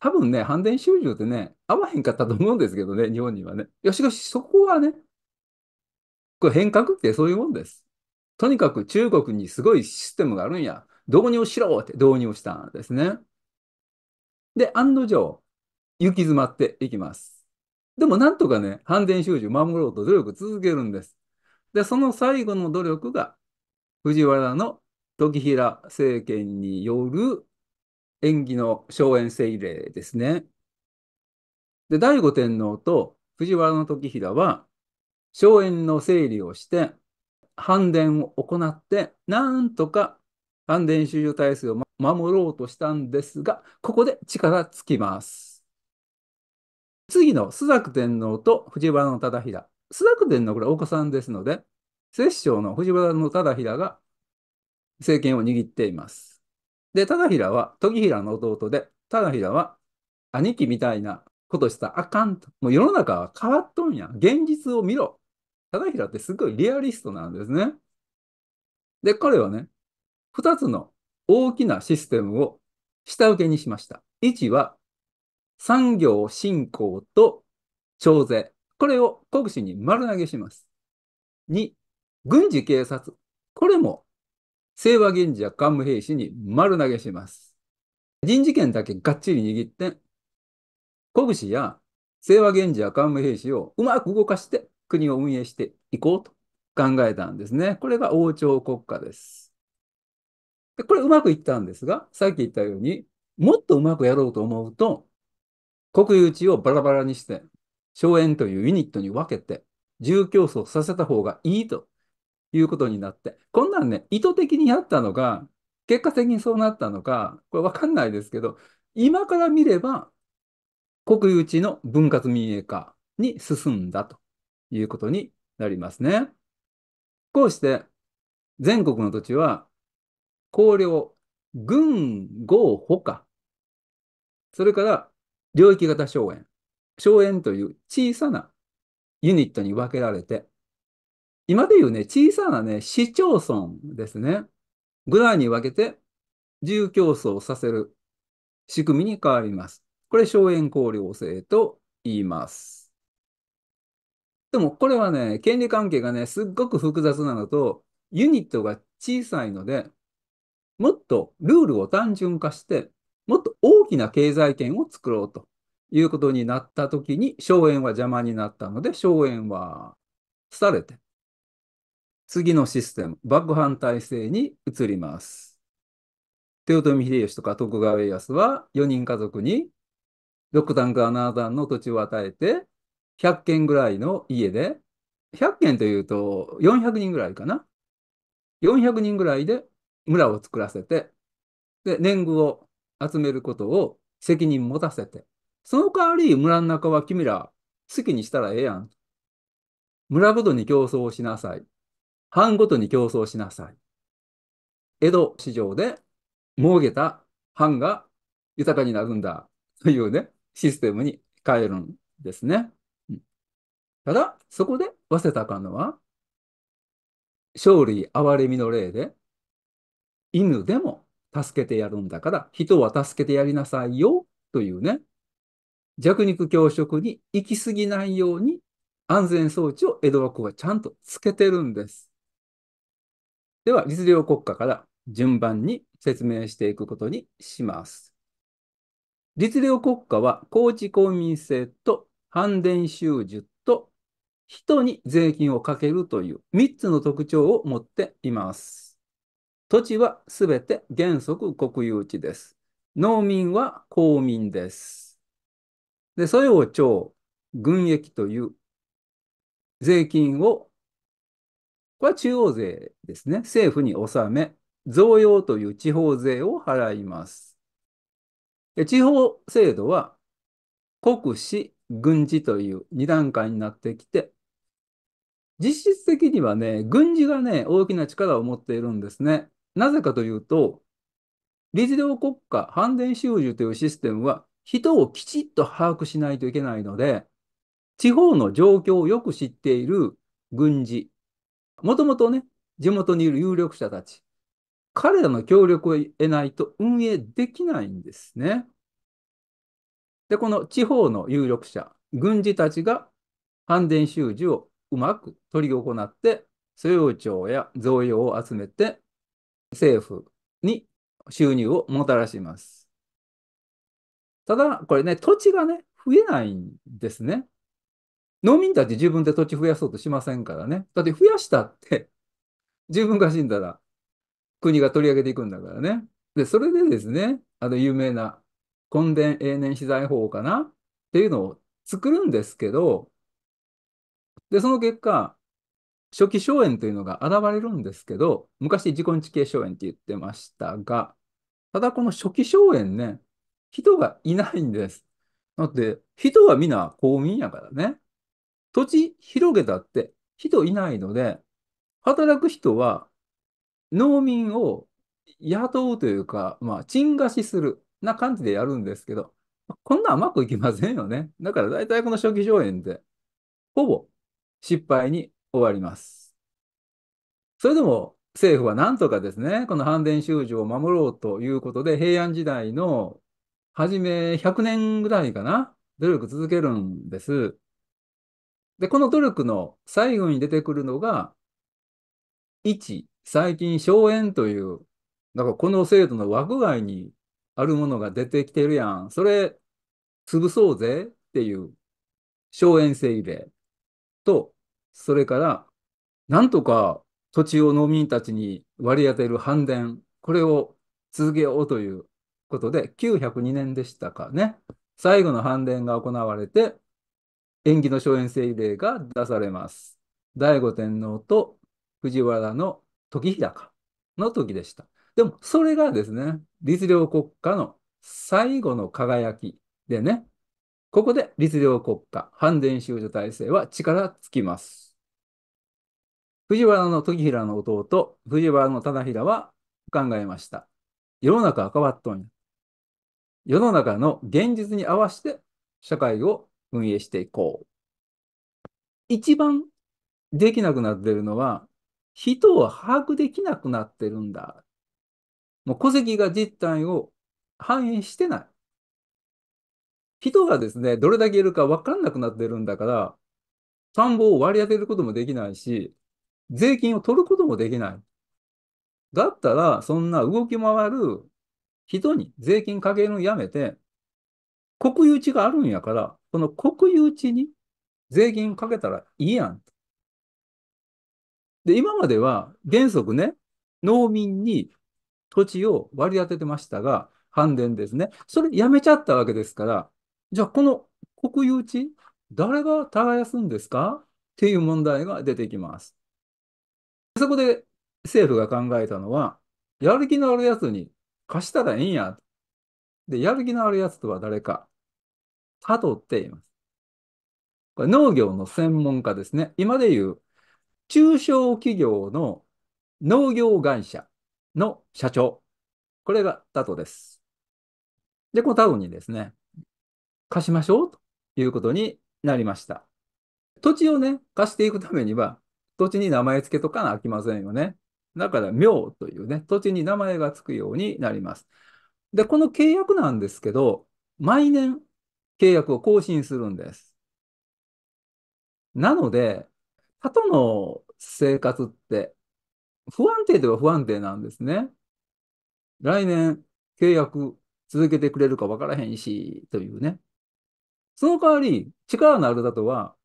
多分ね、反電収集ってね、合わへんかったと思うんですけどね、日本にはね。よしよし、そこはね、これ変革ってそういうもんです。とにかく中国にすごいシステムがあるんや。導入しろって導入したんですね。で、案の定、行き詰まっていきます。でも、なんとかね、反転収集守ろうと努力続けるんです。で、その最後の努力が、藤原の時平政権による縁起の荘園政令ですね。で、醍醐天皇と藤原時平は、荘園の整理をして、反伝を行って、なんとか反伝収容体制を守ろうとしたんですが、ここで力尽きます。次の朱雀天皇と藤原忠衡。朱雀天皇これお子さんですので、摂政の藤原忠衡が政権を握っています。で、忠衡は時平の弟で、忠衡は兄貴みたいなことしたあかんと。もう世の中は変わっとんや。現実を見ろ。忠平ってすごいリアリストなんですね。で、彼はね、二つの大きなシステムを下請けにしました。1は産業振興と徴税。これを国士に丸投げします。2、軍事警察。これも清和銀次や幹部兵士に丸投げします。人事権だけがっちり握って、国士や清和源氏や幹部兵士をうまく動かして国を運営していこうと考えたんですね。これが王朝国家です。でこれうまくいったんですが、さっき言ったように、もっとうまくやろうと思うと、国有地をバラバラにして、荘園というユニットに分けて、住競争させた方がいいということになって、こんなんね、意図的にやったのか、結果的にそうなったのか、これわかんないですけど、今から見れば、国有地の分割民営化に進んだということになりますね。こうして、全国の土地は、公領、軍、合ほか、それから領域型荘園、荘園という小さなユニットに分けられて、今でいうね、小さなね、市町村ですね、ぐらいに分けて、住競争させる仕組みに変わります。これ、荘園公領制と言います。でもこれはね、権利関係がね、すっごく複雑なのと、ユニットが小さいので、もっとルールを単純化して、もっと大きな経済圏を作ろうということになったときに、荘園は邪魔になったので、荘園は廃れて、次のシステム、爆破反体制に移ります。豊臣秀吉とか徳川家康は4人家族に、6段か7段の土地を与えて、100軒ぐらいの家で、100軒というと400人ぐらいかな。400人ぐらいで村を作らせて、で、年貢を集めることを責任持たせて、その代わり村の中は君ら好きにしたらええやん。村ごとに競争しなさい。藩ごとに競争しなさい。江戸市場で儲けた藩が豊かになるんだというね、システムに変えるんですね。ただ、そこで忘れたあかんのは、生類憐れみの例で、犬でも助けてやるんだから、人は助けてやりなさいよ、というね、弱肉強食に行き過ぎないように安全装置を江戸幕府はちゃんとつけてるんです。では、律令国家から順番に説明していくことにします。律令国家は高知公民制と反伝習術人に税金をかけるという3つの特徴を持っています。土地はすべて原則国有地です。農民は公民です。で、それを町、軍役という税金を、これは中央税ですね。政府に納め、贈与という地方税を払います。で地方制度は国士、軍事という2段階になってきて、実質的にはね、軍事がね、大きな力を持っているんですね。なぜかというと、理事堂国家、反伝収受というシステムは、人をきちっと把握しないといけないので、地方の状況をよく知っている軍事、もともとね、地元にいる有力者たち、彼らの協力を得ないと運営できないんですね。で、この地方の有力者、軍事たちが反伝収受をうまく取り行って、所有庁や贈与を集めて、政府に収入をもたらします。ただ、これね、土地がね、増えないんですね。農民たち自分で土地増やそうとしませんからね。だって増やしたって、自分が死んだら国が取り上げていくんだからね。で、それでですね、あの有名な墾田永年資材法かなっていうのを作るんですけど、で、その結果、初期荘園というのが現れるんですけど、昔、自己日系荘園って言ってましたが、ただこの初期荘園ね、人がいないんです。だって、人は皆公民やからね。土地広げたって人いないので、働く人は農民を雇うというか、まあ、賃貸しするな感じでやるんですけど、こんな甘くいきませんよね。だから大体この初期荘園って、ほぼ失敗に終わります。それでも政府はなんとかですね、この反伝修正を守ろうということで、平安時代の初め100年ぐらいかな、努力続けるんです。で、この努力の最後に出てくるのが、1、最近、荘園という、だからこの制度の枠外にあるものが出てきてるやん。それ、潰そうぜっていう、荘園整令と、それから、なんとか土地を農民たちに割り当てる反田、これを続けようということで、902年でしたかね。最後の反田が行われて、縁起の荘園政令が出されます。醍醐天皇と藤原の時日高の時でした。でも、それがですね、律令国家の最後の輝きでね、ここで律令国家、反田宗助体制は力尽きます。藤原の時平の弟、藤原の忠平は考えました。世の中は変わっとん世の中の現実に合わせて社会を運営していこう。一番できなくなってるのは、人を把握できなくなってるんだ。もう戸籍が実態を反映してない。人がですね、どれだけいるか分かんなくなってるんだから、田んぼを割り当てることもできないし、税金を取ることもできない。だったら、そんな動き回る人に税金かけるのやめて、国有地があるんやから、この国有地に税金かけたらいいやん。で、今までは原則ね、農民に土地を割り当ててましたが、反伝ですね。それやめちゃったわけですから、じゃあこの国有地、誰が耕すんですかっていう問題が出てきます。そこで政府が考えたのは、やる気のあるやつに貸したらええんや。で、やる気のあるやつとは誰か、佐藤って言います。これ農業の専門家ですね。今でいう中小企業の農業会社の社長。これがタトです。で、このタトにですね、貸しましょうということになりました。土地をね、貸していくためには、土地に名前付けとかなあきませんよね。だから、名というね、土地に名前が付くようになります。で、この契約なんですけど、毎年契約を更新するんです。なので、他との生活って不安定では不安定なんですね。来年契約続けてくれるか分からへんし、というね。その代わり、力のあるだとは、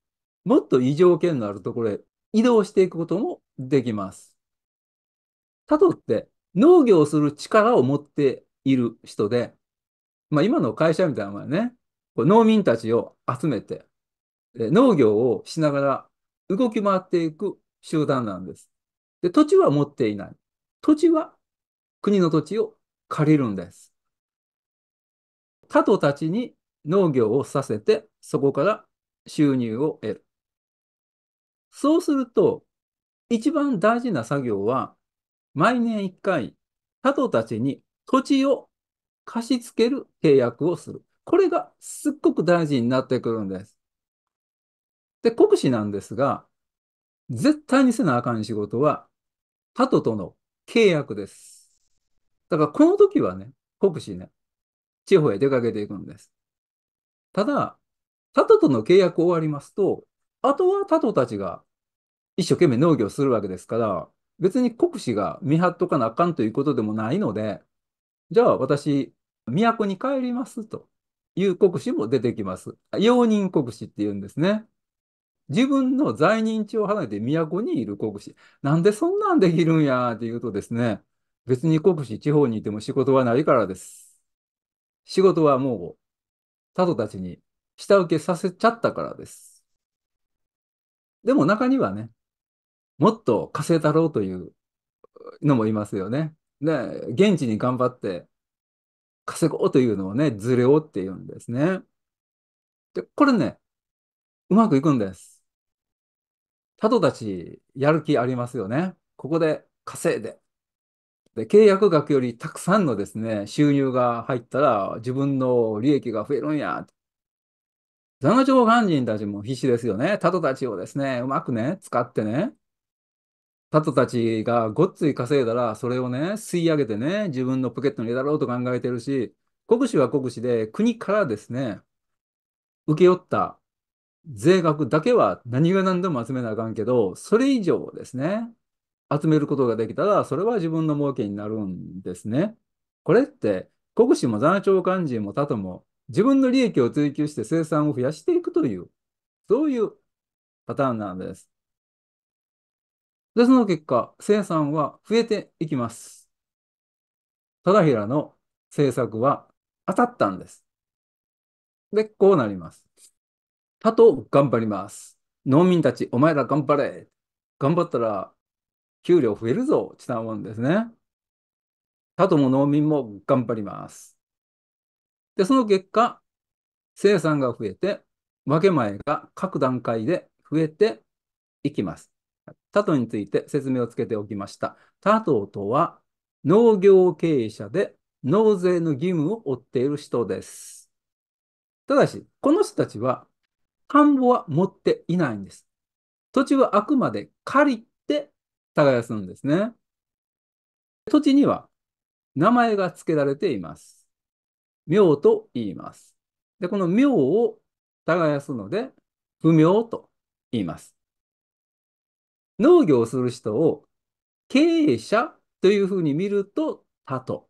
もっと異常件のあるところへ移動していくこともできます。タトって農業をする力を持っている人で、まあ、今の会社みたいなのはね、農民たちを集めて、農業をしながら動き回っていく集団なんです。で、土地は持っていない。土地は国の土地を借りるんです。他とたちに農業をさせて、そこから収入を得る。そうすると、一番大事な作業は、毎年一回、他党たちに土地を貸し付ける契約をする。これがすっごく大事になってくるんです。で、国士なんですが、絶対にせなあかん仕事は、他ととの契約です。だからこの時はね、国士ね、地方へ出かけていくんです。ただ、他ととの契約終わりますと、あとは他党たちが一生懸命農業するわけですから、別に国司が見張っとかなあかんということでもないので、じゃあ私、都に帰りますという国司も出てきます。容認国司って言うんですね。自分の在任地を離れて都にいる国司。なんでそんなんできるんやっていうとですね、別に国司地方にいても仕事はないからです。仕事はもう、他徒たちに下請けさせちゃったからです。でも中にはね、もっと稼いだろうというのもいますよね。で、現地に頑張って稼ごうというのをね、ずれをっていうんですね。で、これね、うまくいくんです。他とたちやる気ありますよね。ここで稼いで。で、契約額よりたくさんのですね、収入が入ったら自分の利益が増えるんや。座の長官人たちも必死ですよね。タトたちをですね、うまくね、使ってね、タトたちがごっつい稼いだら、それをね、吸い上げてね、自分のポケットに入れだろうと考えてるし、国士は国士で国からですね、請け負った税額だけは何が何でも集めなあかんけど、それ以上ですね、集めることができたら、それは自分の儲けになるんですね。これって、国士も座長官人も他とも自分の利益を追求して生産を増やしていくという、そういうパターンなんです。で、その結果、生産は増えていきます。忠平の政策は当たったんです。で、こうなります。他と頑張ります。農民たち、お前ら頑張れ。頑張ったら給料増えるぞ、ちなもんですね。他とも農民も頑張ります。で、その結果、生産が増えて、分け前が各段階で増えていきます。他党について説明をつけておきました。他党とは、農業経営者で納税の義務を負っている人です。ただし、この人たちは、田んぼは持っていないんです。土地はあくまで借りて耕すんですね。土地には名前が付けられています。妙と言います。で、この妙を耕すので、不妙と言います。農業をする人を経営者というふうに見ると、他と。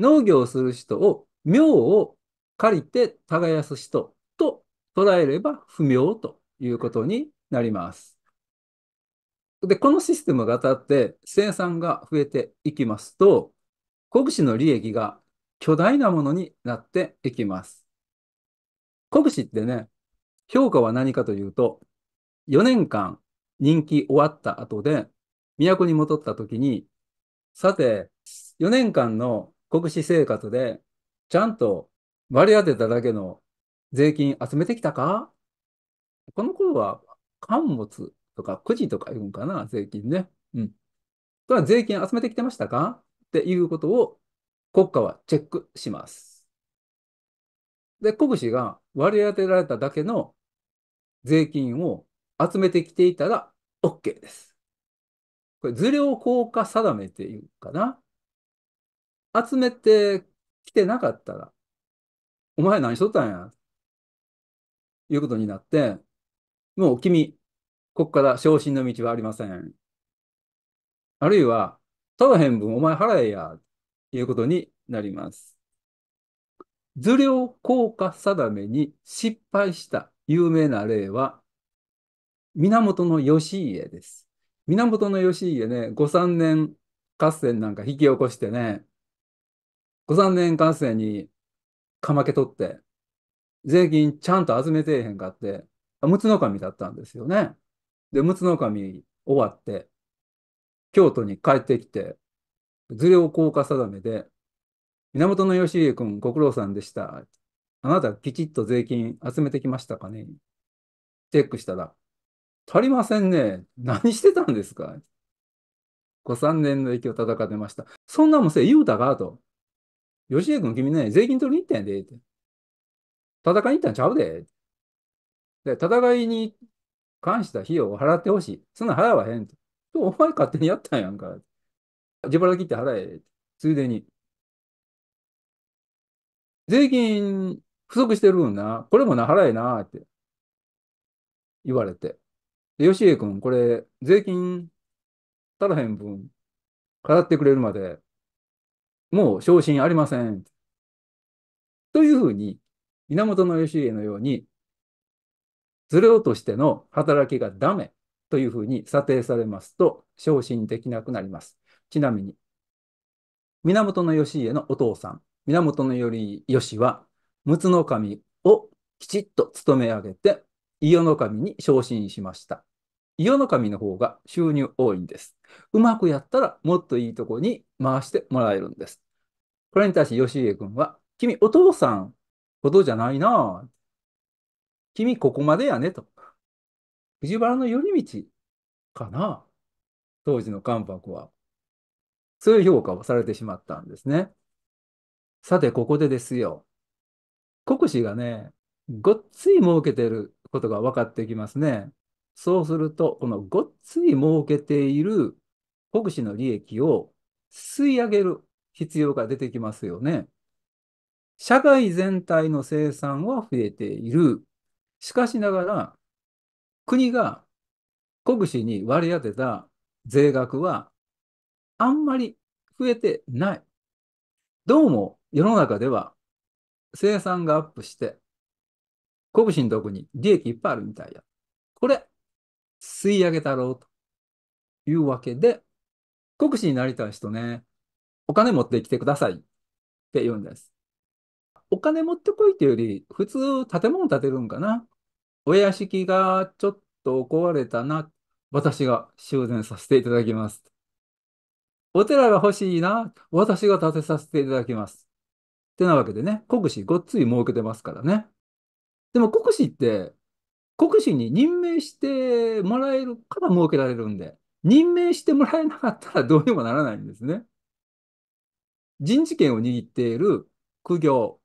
農業をする人を、妙を借りて耕す人と捉えれば不妙ということになります。で、このシステムが当たって生産が増えていきますと、国士の利益が巨大なものになっていきます。国士ってね、評価は何かというと、4年間人気終わった後で、都に戻った時に、さて、4年間の国士生活で、ちゃんと割り当てただけの税金集めてきたかこの頃は、貫物とかくじとか言うんかな、税金ね。うん。とは税金集めてきてましたかっていうことを国家はチェックします。で、国士が割り当てられただけの税金を集めてきていたら OK です。これ、図量効果定めっていうかな。集めてきてなかったら、お前何しとったんやいうことになって、もう君、ここから昇進の道はありません。あるいは、ただ変分お前払えや。いうことになります。図量効果定めに失敗した有名な例は、源義家です。源義家ね、5、3年合戦なんか引き起こしてね、5、3年合戦にかまけ取って、税金ちゃんと集めてえへんかって、陸奥の神だったんですよね。で、陸奥の神終わって、京都に帰ってきて、受を効果定めで、源義家君ご苦労さんでした。あなたきちっと税金集めてきましたかねチェックしたら、足りませんね。何してたんですかご3年の影響戦ってました。そんなもんせ、言うたかと。義家君、君ね、税金取りに行ったんやで。って戦いに行ったんちゃうで。で、戦いに関した費用を払ってほしい。そんな払わへんと。お前勝手にやったんやんか。自腹切って払え。ついでに。税金不足してるんな。これもな、払えな、って言われて。で、吉江君、これ、税金足らへん分、払ってくれるまで、もう昇進ありません。というふうに、源義家のように、ずれ落としての働きがダメというふうに査定されますと、昇進できなくなります。ちなみに、源義家のお父さん、源頼義は、陸の神をきちっと務め上げて、伊予の神に昇進しました。伊予の神の方が収入多いんです。うまくやったらもっといいとこに回してもらえるんです。これに対し義家君は、君お父さんほどじゃないな君ここまでやねと。藤原の頼道かな当時の関白は。そういう評価をされてしまったんですね。さて、ここでですよ。国士がね、ごっつい儲けてることが分かってきますね。そうすると、このごっつい儲けている国士の利益を吸い上げる必要が出てきますよね。社会全体の生産は増えている。しかしながら、国が国士に割り当てた税額はあんまり増えてない。どうも世の中では生産がアップして、拳のとこに利益いっぱいあるみたいや。これ、吸い上げたろうというわけで、国士になりたい人ね、お金持ってきてくださいって言うんです。お金持ってこいっていうより、普通建物建てるんかな。お屋敷がちょっと壊れたな。私が修繕させていただきます。お寺が欲しいな。私が建てさせていただきます。ってなわけでね、国司ごっつい儲けてますからね。でも国司って、国司に任命してもらえるから設けられるんで、任命してもらえなかったら <laughs> どうにもならないんですね。人事権を握っている苦行、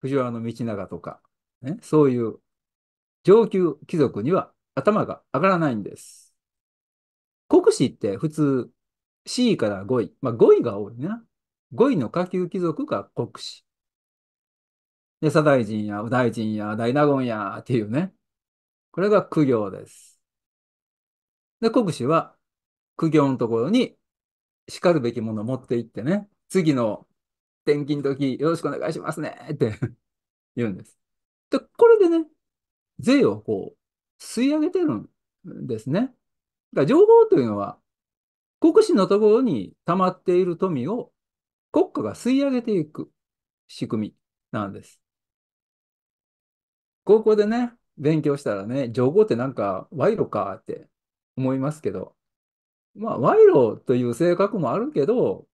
藤原道長とか、ね、そういう上級貴族には頭が上がらないんです。国司って普通、C 位から5位。まあ、5位が多いな。5位の下級貴族が国士。で、左大臣や右大臣や大納言やっていうね。これが苦行です。で、国士は苦行のところに叱るべきものを持っていってね、次の転勤時よろしくお願いしますねって言うんです。で、これでね、税をこう吸い上げてるんですね。だから情報というのは国士のところに溜まっている富を国家が吸い上げていく仕組みなんです。高校でね、勉強したらね、情報ってなんか賄賂かって思いますけど、まあ賄賂という性格もあるけど、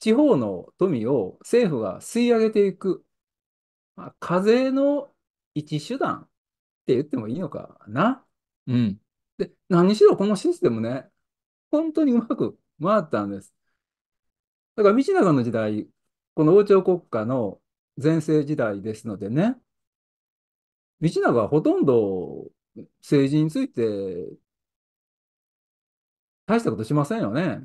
地方の富を政府が吸い上げていく、まあ、課税の一手段って言ってもいいのかな。うん。で、何しろこのシステムね、本当にうまく回ったんです。だから、道長の時代、この王朝国家の前世時代ですのでね、道長はほとんど政治について大したことしませんよね。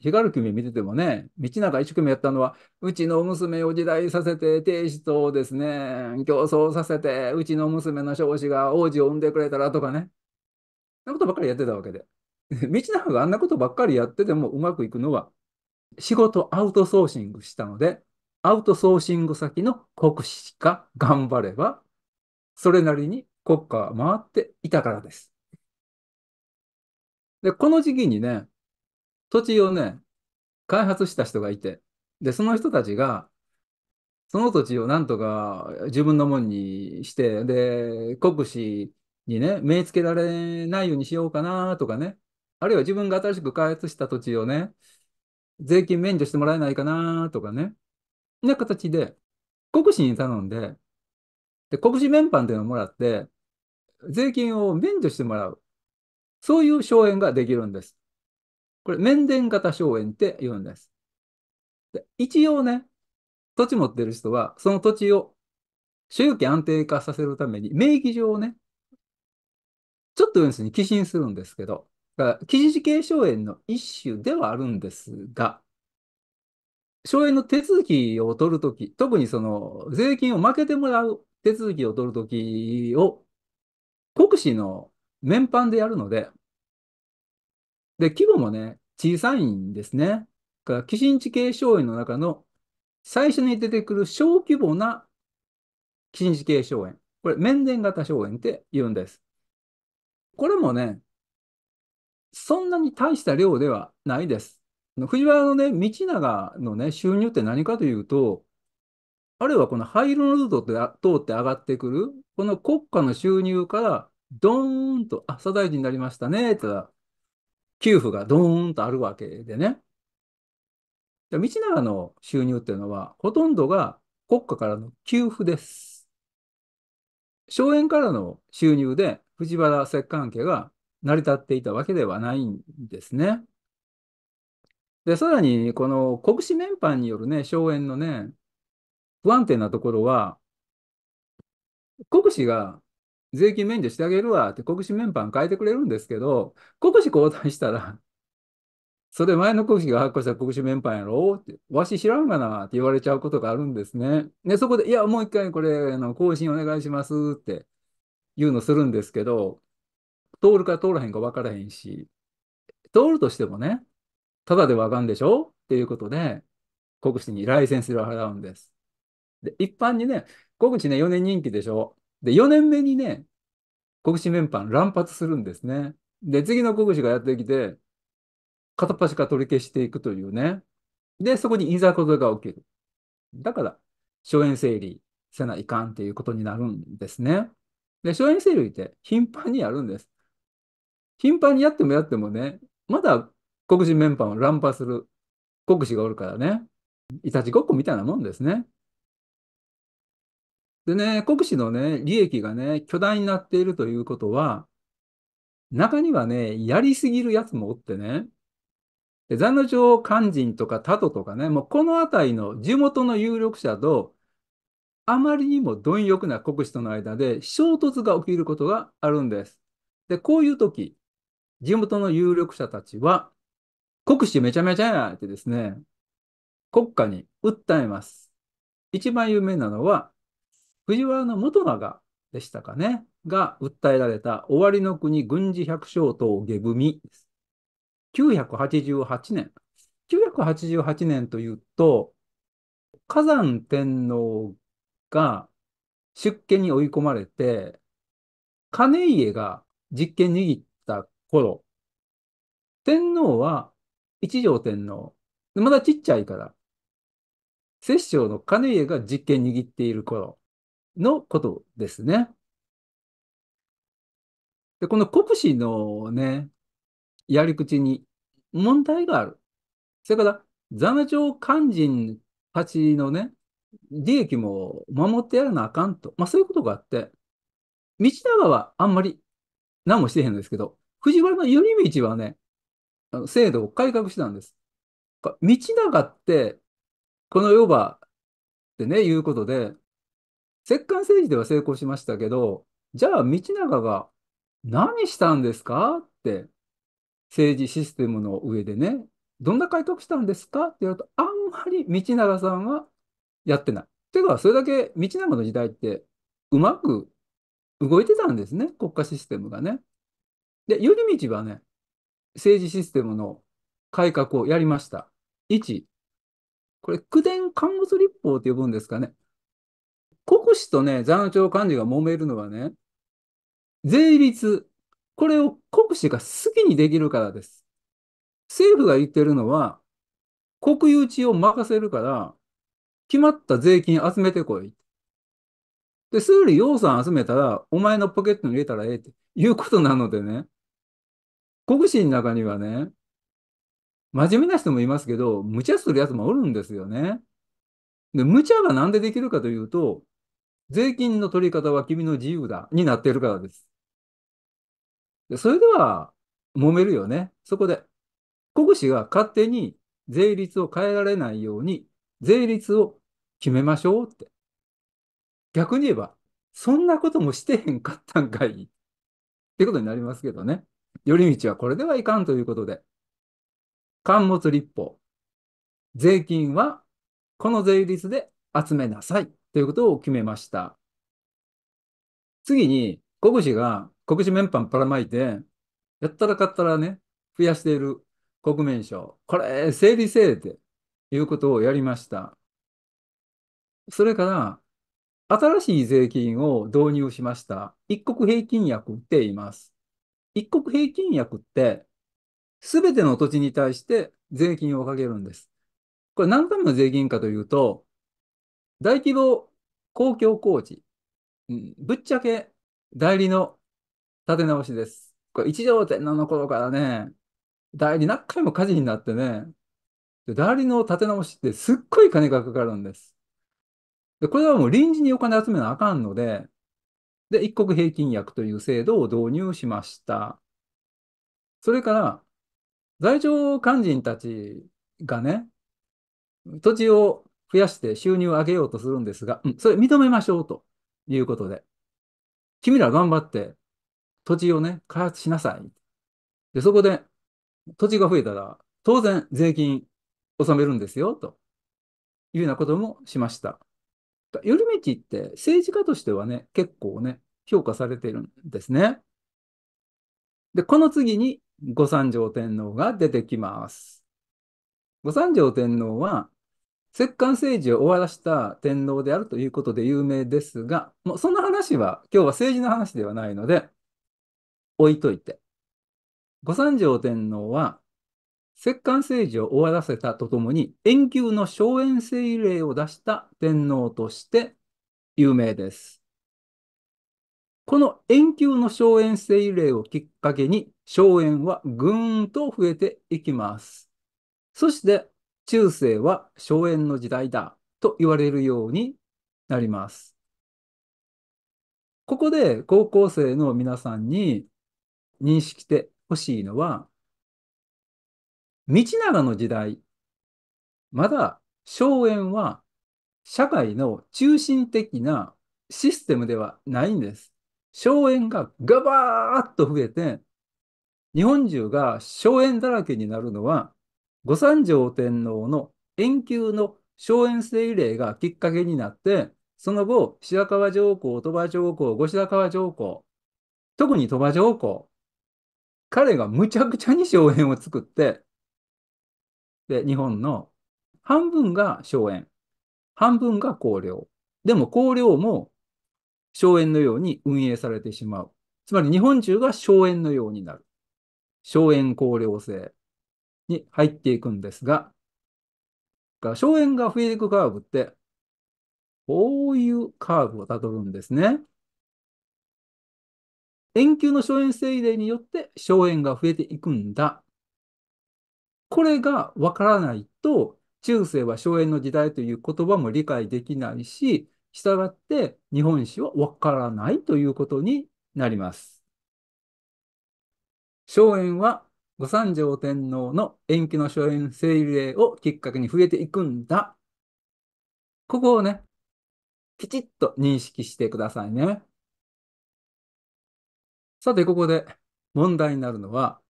光る君見ててもね、道長一生懸命やったのは、うちの娘を時代させて、亭主とですね、競争させて、うちの娘の少子が王子を産んでくれたらとかね、そんなことばっかりやってたわけで。<laughs> 道長があんなことばっかりやっててもうまくいくのは、仕事アウトソーシングしたので、アウトソーシング先の国士が頑張れば、それなりに国家は回っていたからです。で、この時期にね、土地をね、開発した人がいて、で、その人たちが、その土地をなんとか自分のもんにして、で、国士にね、目つけられないようにしようかなとかね、あるいは自分が新しく開発した土地をね、税金免除してもらえないかなとかね、な形で、国士に頼んで、で、国士面販っていうのをもらって、税金を免除してもらう。そういう荘園ができるんです。これ、面伝型荘園って言うんです。で一応ね、土地持ってる人は、その土地を所有権安定化させるために、名義上をね、ちょっと言うんですね、寄進するんですけど、だら、基事事継承園の一種ではあるんですが、荘園の手続きを取るとき、特にその税金を負けてもらう手続きを取るときを、国司の面板でやるので、で、規模もね、小さいんですね。から、基進地系荘園の中の最初に出てくる小規模な基進地系荘園。これ、面伝型荘園って言うんです。これもね、そんなに大した量ではないです。藤原のね、道長のね、収入って何かというと、あるいはこの灰色のルートで通って上がってくる、この国家の収入から、ドーンと、あ、左大臣になりましたね、って言ったら、給付がドーンとあるわけでね。道長の収入っていうのは、ほとんどが国家からの給付です。荘園からの収入で、藤原摂関家が成り立っていたわけではないんですね。で、さらに、この国拳面板によるね、荘園のね、不安定なところは、国士が税金免除してあげるわって国士面板変えてくれるんですけど、国士交代したら、それ前の国士が発行した国士面板やろって、わし知らんがなって言われちゃうことがあるんですね。で、そこで、いや、もう一回これ、あの更新お願いしますっていうのするんですけど、通るか通らへんか分からへんし、通るとしてもね、ただではあかんでしょっていうことで、国士にライセンスを払うんです。で、一般にね、国士ね、4年任期でしょで、4年目にね、国士面ン乱発するんですね。で、次の国士がやってきて、片っ端から取り消していくというね。で、そこにいざこざが起きる。だから、荘園整理せないかんっていうことになるんですね。で、荘園整理って頻繁にやるんです。頻繁にやってもやってもね、まだ黒人面パンを乱破する国士がおるからね、いたちごっこみたいなもんですね。でね、国士のね、利益がね、巨大になっているということは、中にはね、やりすぎるやつもおってね、残の町肝心とか他都とかね、もうこの辺りの地元の有力者と、あまりにも貪欲な国士との間で衝突が起きることがあるんです。で、こういう時、地元の有力者たちは、国士めちゃめちゃやってですね、国家に訴えます。一番有名なのは、藤原元長でしたかね、が訴えられた終わりの国軍事百姓と下文です。988年。988年というと、火山天皇が出家に追い込まれて、金家が実権握っ頃、天皇は一条天皇、まだちっちゃいから、摂政の兼家が実権握っている頃のことですね。で、この国司のね、やり口に問題がある。それから、座名町肝心たちのね、利益も守ってやらなあかんと。まあそういうことがあって、道長はあんまり何もしてへんのですけど、藤原の頼道はね、あの制度を改革したんです。道長って、この世ばってね、いうことで、摂関政治では成功しましたけど、じゃあ道長が何したんですかって政治システムの上でね、どんな改革したんですかってやると、あんまり道長さんはやってない。ていうか、それだけ道長の時代ってうまく動いてたんですね、国家システムがね。で、頼道はね、政治システムの改革をやりました。1、これ、九伝官物立法って呼ぶんですかね。国司とね、財務長幹事が揉めるのはね、税率、これを国司が好きにできるからです。政府が言ってるのは、国有地を任せるから、決まった税金集めてこい。で、数理要算集めたら、お前のポケットに入れたらええっていうことなのでね、国士の中にはね、真面目な人もいますけど、無茶するやつもおるんですよね。で、無茶がなんでできるかというと、税金の取り方は君の自由だになっているからです。でそれでは、揉めるよね。そこで。国士が勝手に税率を変えられないように、税率を決めましょうって。逆に言えば、そんなこともしてへんかったんかい。ってことになりますけどね。寄り道はこれではいかんということで、陥物立法、税金はこの税率で集めなさいということを決めました。次に、国士が国士面パンばらまいて、やったらかったらね、増やしている国面省、これ、整理せえっていうことをやりました。それから、新しい税金を導入しました。一国平均薬って言います。一国平均薬って、すべての土地に対して税金をかけるんです。これ何のための税金かというと、大規模公共工事、うん、ぶっちゃけ代理の立て直しです。これ一条天皇の頃からね、代理何回も火事になってね、代理の立て直しってすっごい金がかかるんです。でこれはもう臨時にお金集めなあかんので、で、一国平均薬という制度を導入しました。それから、在庁肝心たちがね、土地を増やして収入を上げようとするんですが、うん、それ認めましょうということで、君ら頑張って土地をね、開発しなさい。で、そこで土地が増えたら、当然税金納めるんですよ、というようなこともしました。頼道って政治家としてはね、結構ね、評価されてるんですね。で、この次に御三条天皇が出てきます。御三条天皇は、摂関政治を終わらした天皇であるということで有名ですが、もうその話は今日は政治の話ではないので、置いといて。御三条天皇は、摂関政治を終わらせたとともに、遠久の荘園政令を出した天皇として有名です。この遠久の荘園政令をきっかけに、荘園はぐーんと増えていきます。そして、中世は荘園の時代だと言われるようになります。ここで高校生の皆さんに認識してほしいのは、道長の時代、まだ荘園は社会の中心的なシステムではないんです。荘園がガバーッと増えて、日本中が荘園だらけになるのは、御三条天皇の延級の荘園政令がきっかけになって、その後、白河上皇、鳥羽上皇、後白河上皇、特に鳥羽上皇、彼がむちゃくちゃに荘園を作って、で、日本の半分が荘園、半分が公領。でも公領も荘園のように運営されてしまう。つまり日本中が荘園のようになる。荘園公領制に入っていくんですが、荘園が増えていくカーブって、こういうカーブをたどるんですね。遠球の荘園制限によって荘園が増えていくんだこれがわからないと、中世は荘園の時代という言葉も理解できないし、従って日本史はわからないということになります。荘園は御三条天皇の延期の荘園理令をきっかけに増えていくんだ。ここをね、きちっと認識してくださいね。さて、ここで問題になるのは、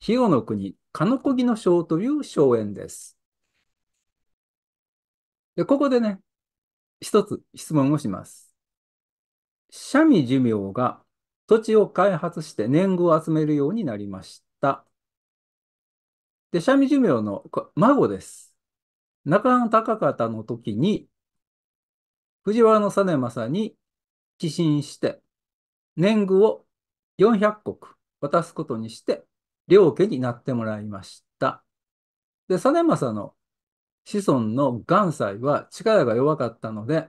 日用の国、のこぎの章という荘園です。で、ここでね、一つ質問をします。ャミ寿命が土地を開発して年貢を集めるようになりました。で、ャミ寿命の孫です。中野高方の時に、藤原実政に寄進して、年貢を400石渡すことにして、両家になってもらいました。で、実政の子孫の元妻は力が弱かったので、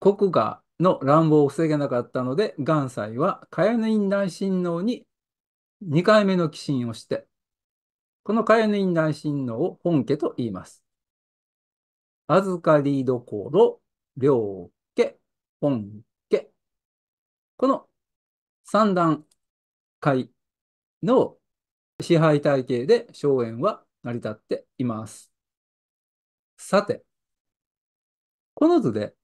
国家の乱暴を防げなかったので、元妻は茅野院大親王に2回目の寄進をして、この茅野院大親王を本家と言います。預かりどころ、両家、本家。この三段階の支配体系で荘園は成り立っています。さて、この図で、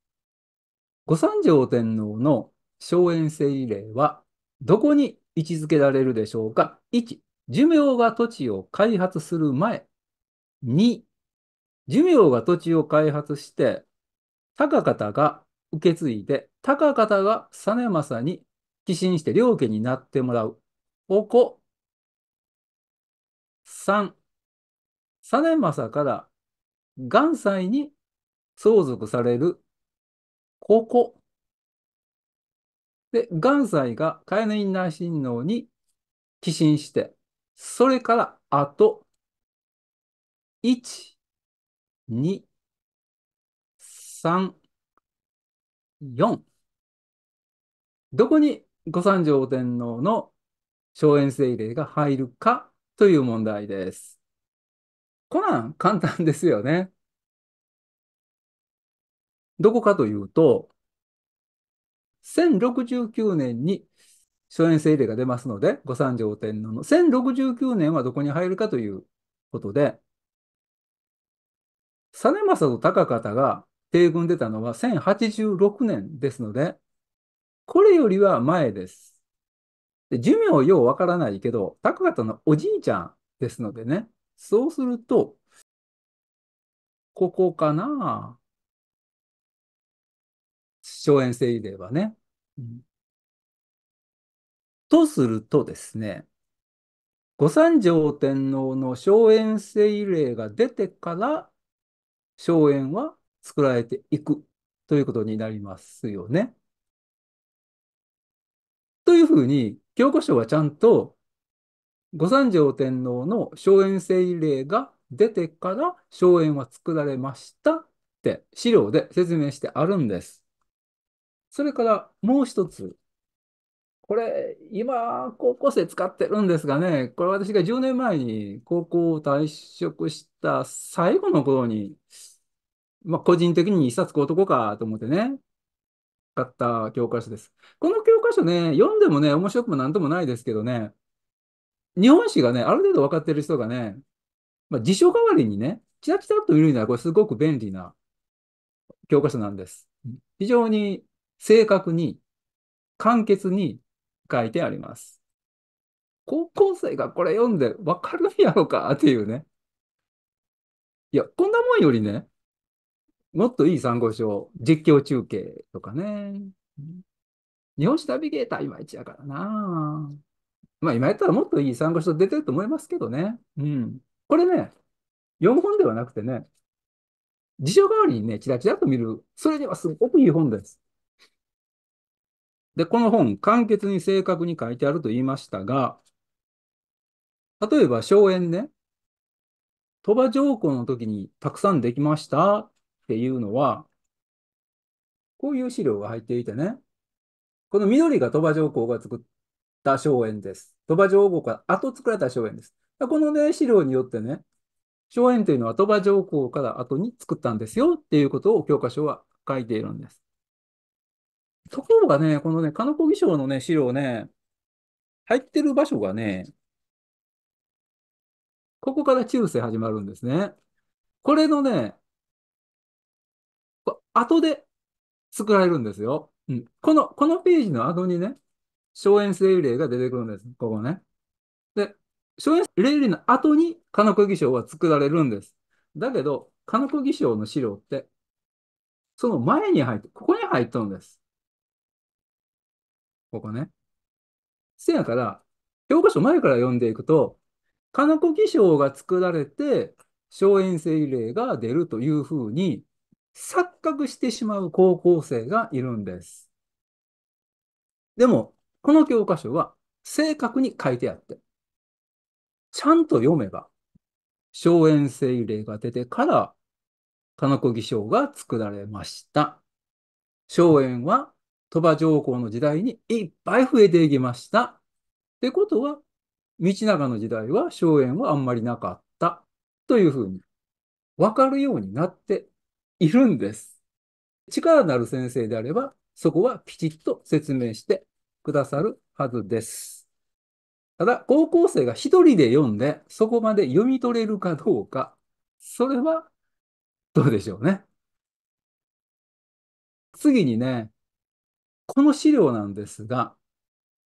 御三条天皇の荘園整理令はどこに位置づけられるでしょうか ?1、寿命が土地を開発する前。2、寿命が土地を開発して、高方が受け継いで、高方が実政に寄進して両家になってもらう。ここ、ネ実政から元歳に相続される、ここ。で、元歳が金の院内親王に寄進して、それからあと、二。三。四。どこに御三条天皇の荘園政令が入るかという問題です。コナン、簡単ですよね。どこかというと、1069年に初演政令が出ますので、御三条天皇の1069年はどこに入るかということで、実政と高方が帝軍出たのは1086年ですので、これよりは前です。で寿命ようわからないけど、高畑のおじいちゃんですのでね、そうすると、ここかな荘園制ではね、うん。とするとですね、御三条天皇の荘園制令が出てから荘園は作られていくということになりますよね。というふうに、教科書はちゃんと、御三条天皇の荘園政令が出てから荘園は作られましたって資料で説明してあるんです。それからもう一つ。これ、今、高校生使ってるんですがね、これ私が10年前に高校を退職した最後の頃に、まあ、個人的に一冊買うとこかと思ってね、かった教科書です。この教科書ね、読んでもね、面白くもなんともないですけどね、日本史がね、ある程度分かってる人がね、まあ、辞書代わりにね、チラチラっと見るには、これすごく便利な教科書なんです。非常に正確に、簡潔に書いてあります。高校生がこれ読んで分かるんやろかっていうね。いや、こんなもんよりね、もっといい参考書、実況中継とかね。日本史ナビゲーターいまいちやからな。まあ今やったらもっといい参考書出てると思いますけどね。うん。これね、読む本ではなくてね、辞書代わりにね、ちらちらと見る。それではすごくいい本です。で、この本、簡潔に正確に書いてあると言いましたが、例えば荘園ね、鳥羽上皇の時にたくさんできましたっていうのは、こういう資料が入っていてね、この緑が鳥羽上皇が作った荘園です。鳥羽上皇から後作られた荘園です。このね、資料によってね、荘園というのは鳥羽上皇から後に作ったんですよっていうことを教科書は書いているんです。ところがね、このね、鹿野子義章のね、資料ね、入ってる場所がね、ここから中世始まるんですね。これのね、後で作られるんですよ。うん、この、このページの後にね、荘園精霊が出てくるんです。ここね。で、荘園政令の後に科学技賞は作られるんです。だけど、科学技賞の資料って、その前に入って、ここに入ったんです。ここね。せやから、教科書前から読んでいくと、の学技賞が作られて、荘園精霊が出るというふうに錯覚してしまう高校生がいるんです。でも、この教科書は正確に書いてあって、ちゃんと読めば、荘園政例が出てから、金子義章が作られました。荘園は鳥羽上皇の時代にいっぱい増えていきました。ってことは、道長の時代は荘園はあんまりなかったというふうにわかるようになっているんです。力なる先生であれば、そこはきちっと説明してくださるはずです。ただ、高校生が一人で読んで、そこまで読み取れるかどうか、それはどうでしょうね。次にね、この資料なんですが、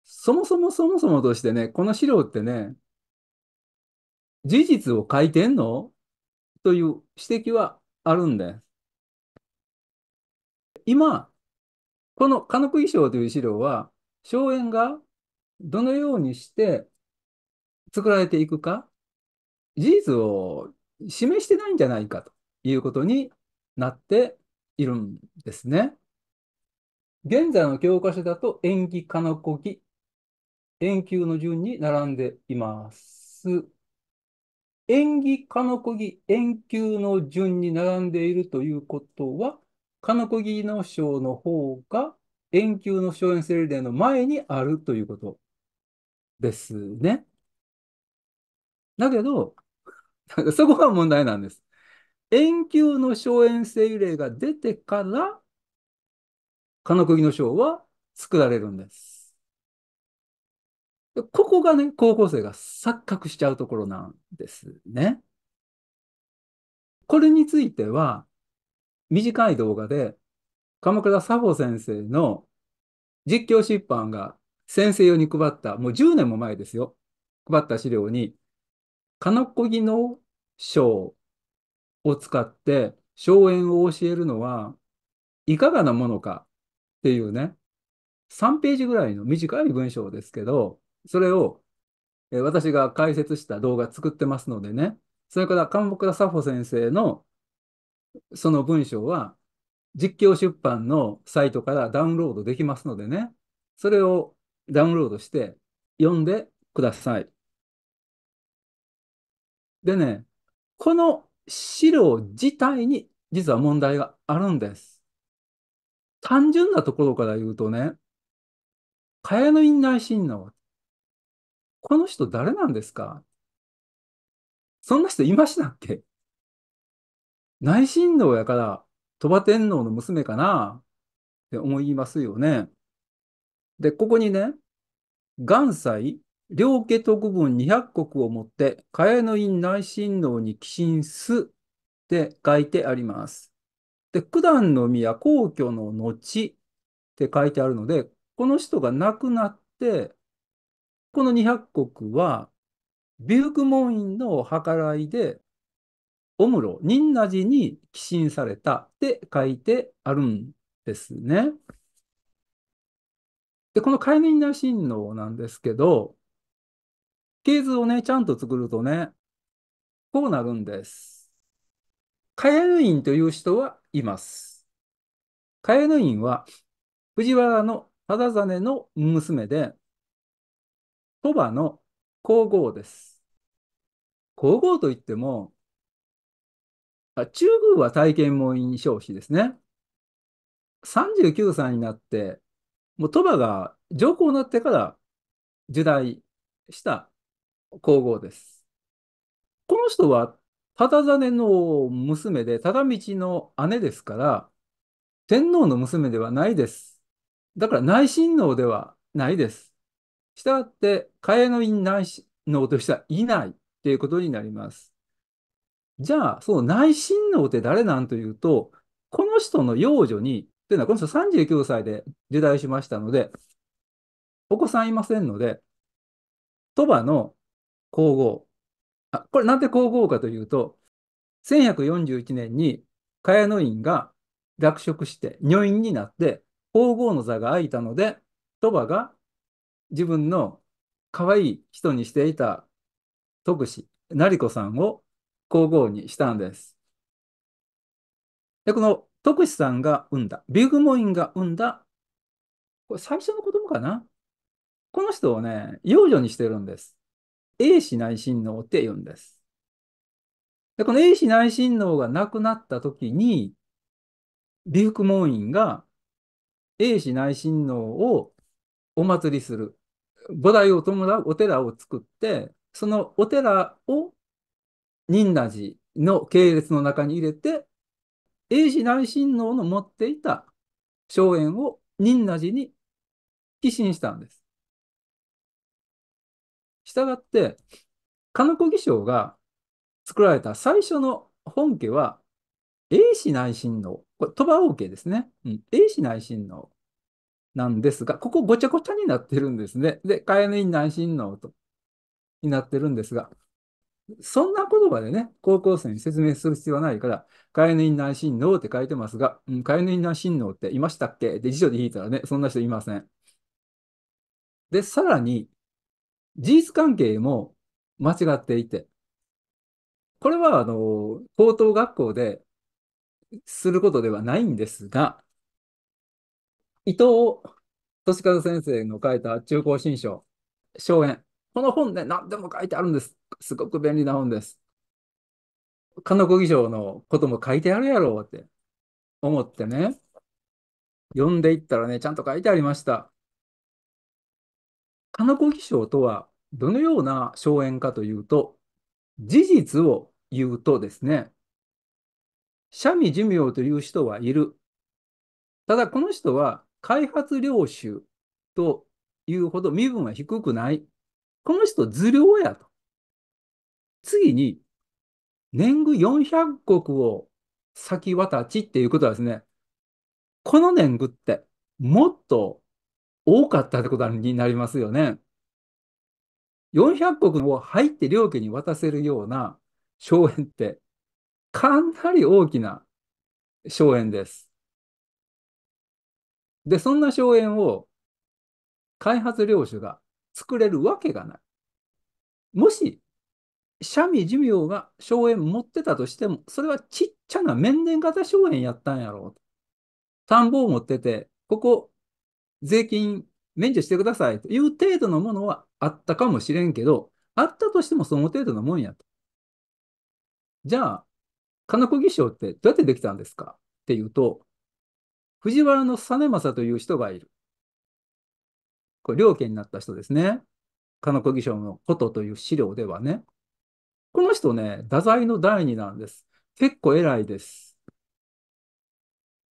そもそもそもそもとしてね、この資料ってね、事実を書いてんのという指摘はあるんです。今、この家屋衣装という資料は、荘園がどのようにして作られていくか、事実を示してないんじゃないかということになっているんですね。現在の教科書だと、縁起かのこぎ、縁級の順に並んでいます。縁起かのこぎ、縁級の順に並んでいるということは、ノ子ギの章の方が、円球の荘園セレの前にあるということですね。だけど、<laughs> そこが問題なんです。円球の荘園聖霊が出てから、金ギの章は作られるんです。ここがね、高校生が錯覚しちゃうところなんですね。これについては、短い動画で、鎌倉佐保先生の実況出版が先生用に配った、もう10年も前ですよ。配った資料に、かのこぎの章を使って荘園を教えるのはいかがなものかっていうね、3ページぐらいの短い文章ですけど、それを私が解説した動画作ってますのでね、それから鎌倉佐保先生のその文章は実況出版のサイトからダウンロードできますのでね、それをダウンロードして読んでください。でね、この資料自体に実は問題があるんです。単純なところから言うとね、茅の院内親王、この人誰なんですかそんな人いましたっけ内親王やから、鳥羽天皇の娘かなって思いますよね。で、ここにね、元祭、両家特分200国をもって、茅野院内親王に寄進すって書いてあります。で、九段の宮皇居の後って書いてあるので、この人が亡くなって、この200国は、ビ美ク門院の計らいでおむ仁和寺に寄進されたって書いてあるんですね。で、この海仁大神王なんですけど、系図をね、ちゃんと作るとね、こうなるんです。カエヌインという人はいます。カエヌインは藤原の忠真の娘で、鳥羽の皇后です。皇后といっても、中宮は体験も印象史ですね。39歳になって、もう鳥羽が上皇になってから受代した皇后です。この人は、忠真の娘で、忠道の姉ですから、天皇の娘ではないです。だから内親王ではないです。したがって、替えの院内親王としてはいないということになります。じゃあ、その内親王って誰なんというと、この人の養女に、というのはこの人39歳で受胎しましたので、お子さんいませんので、鳥羽の皇后。あ、これなんで皇后かというと、1141年に茅野院が落職して、女院になって、皇后の座が空いたので、鳥羽が自分の可愛い人にしていた徳子、成子さんを皇后にしたんです。で、この徳志さんが産んだ、ビグモインが産んだ、これ最初の子供かなこの人をね、養女にしてるんです。英子内親王って言うんです。で、この英子内親王が亡くなった時に、美福門院が英子内親王をお祭りする。菩提を伴うお寺を作って、そのお寺を仁和寺の系列の中に入れて、英治内親王の持っていた荘園を仁和寺に寄進したんです。したがって、金子義将が作られた最初の本家は、英氏内親王。これ、鳥羽王家ですね。うん。英氏内親王なんですが、ここごちゃごちゃになってるんですね。で、飼い主内親王と、になってるんですが、そんな言葉でね、高校生に説明する必要はないから、飼い主に内親能って書いてますが、うん、飼い主に内親能っていましたっけって辞書で引いたらね、そんな人いません。で、さらに、事実関係も間違っていて、これは、あの、高等学校ですることではないんですが、伊藤利和先生の書いた中高新書、荘園。この本ね、何でも書いてあるんです。すごく便利な本です。金子議長のことも書いてあるやろうって思ってね、読んでいったらね、ちゃんと書いてありました。金子議長とは、どのような荘園かというと、事実を言うとですね、三味寿命という人はいる。ただ、この人は開発領主というほど身分は低くない。この人、頭領やと。次に、年貢400石を先渡ちっていうことはですね、この年貢ってもっと多かったってことになりますよね。400石を入って両家に渡せるような荘園ってかなり大きな荘園です。で、そんな荘園を開発領主が作れるわけがない。もし、三味寿命が荘園持ってたとしても、それはちっちゃな面々型荘園やったんやろう田んぼを持ってて、ここ、税金免除してくださいという程度のものはあったかもしれんけど、あったとしてもその程度のもんやと。じゃあ、金子義将ってどうやってできたんですかっていうと、藤原実政という人がいる。これ、両家になった人ですね。金子義将のことという資料ではね。この人ね、太宰の第二なんです。結構偉いです。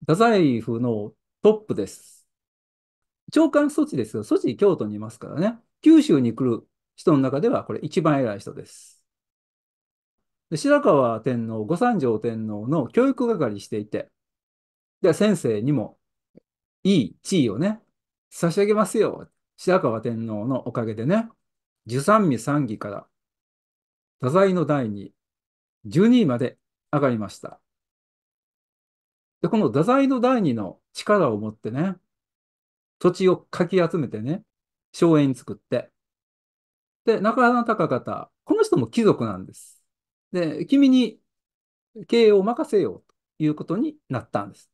太宰府のトップです。長官措置ですよ。措置京都にいますからね。九州に来る人の中では、これ一番偉い人です。で白川天皇、御三条天皇の教育係していて、で先生にもいい地位をね、差し上げますよ。白川天皇のおかげでね、十三味三義から太宰の第に十二位まで上がりました。で、この太宰の第二の力を持ってね、土地をかき集めてね、荘園作って。で、中原隆方、この人も貴族なんです。で、君に経営を任せようということになったんです。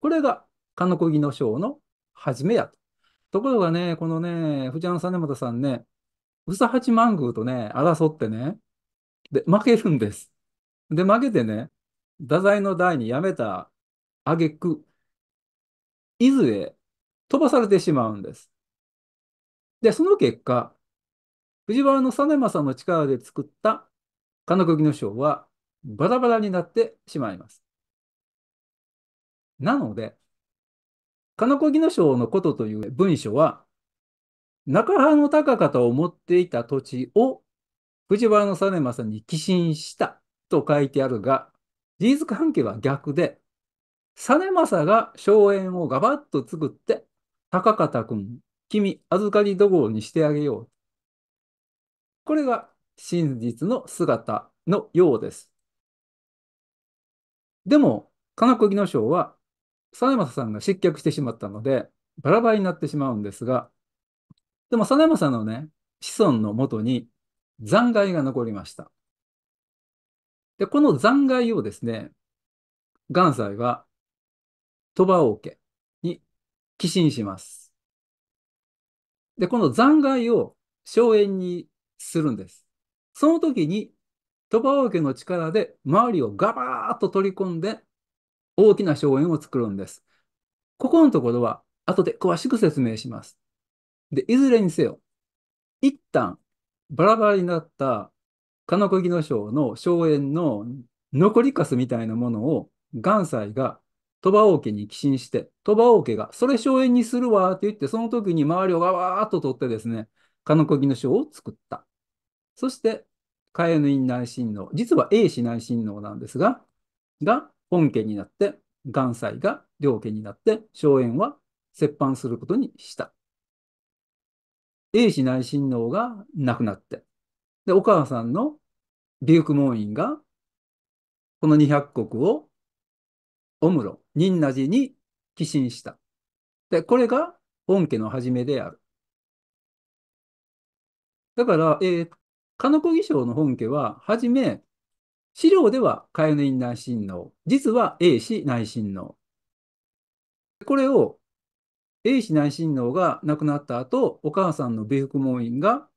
これが、鹿子木の章の始めやとところがね、このね、藤原実又さんね、宇佐八幡宮とね、争ってね、で、負けるんです。で、負けてね、太宰の代に辞めた挙句、伊豆へ飛ばされてしまうんです。で、その結果、藤原実政の力で作った金子木の章はバラバラになってしまいます。なので、金子技能賞のことという文書は、中原の高方を持っていた土地を藤原実政に寄進したと書いてあるが、事実関係は逆で、実政が荘園をガバッと作って、高方君、君、預かり土豪にしてあげよう。これが真実の姿のようです。でも、金子技能賞はマサさんが失脚してしまったので、バラバラになってしまうんですが、でもサネさんのね、子孫のもとに残骸が残りました。で、この残骸をですね、元斎は鳥羽王家に寄進します。で、この残骸を荘園にするんです。その時に鳥羽王家の力で周りをガバーッと取り込んで大きな荘園を作るんです。ここのところは後で詳しく説明します。で、いずれにせよ、一旦バラバラになった金子木の省の荘園の残りかすみたいなものを元斎が鳥羽王家に寄進して、鳥羽王家がそれ荘園にするわって言って、その時に周りをガワーッと取ってですね、金子木の省を作った。そして、カエヌ院内親王、実は英氏内親王なんですが、が、本家になって、元妻が両家になって、荘園は折半することにした。英氏内親王が亡くなって、で、お母さんの美福門院が、この200国を、おむろ、仁和寺に寄進した。で、これが本家の始めである。だから、えー、の子義将の本家は、はじめ、資料ではかゆの院内親王、実は A 氏内親王。これを A 氏内親王が亡くなった後、お母さんの美福門院が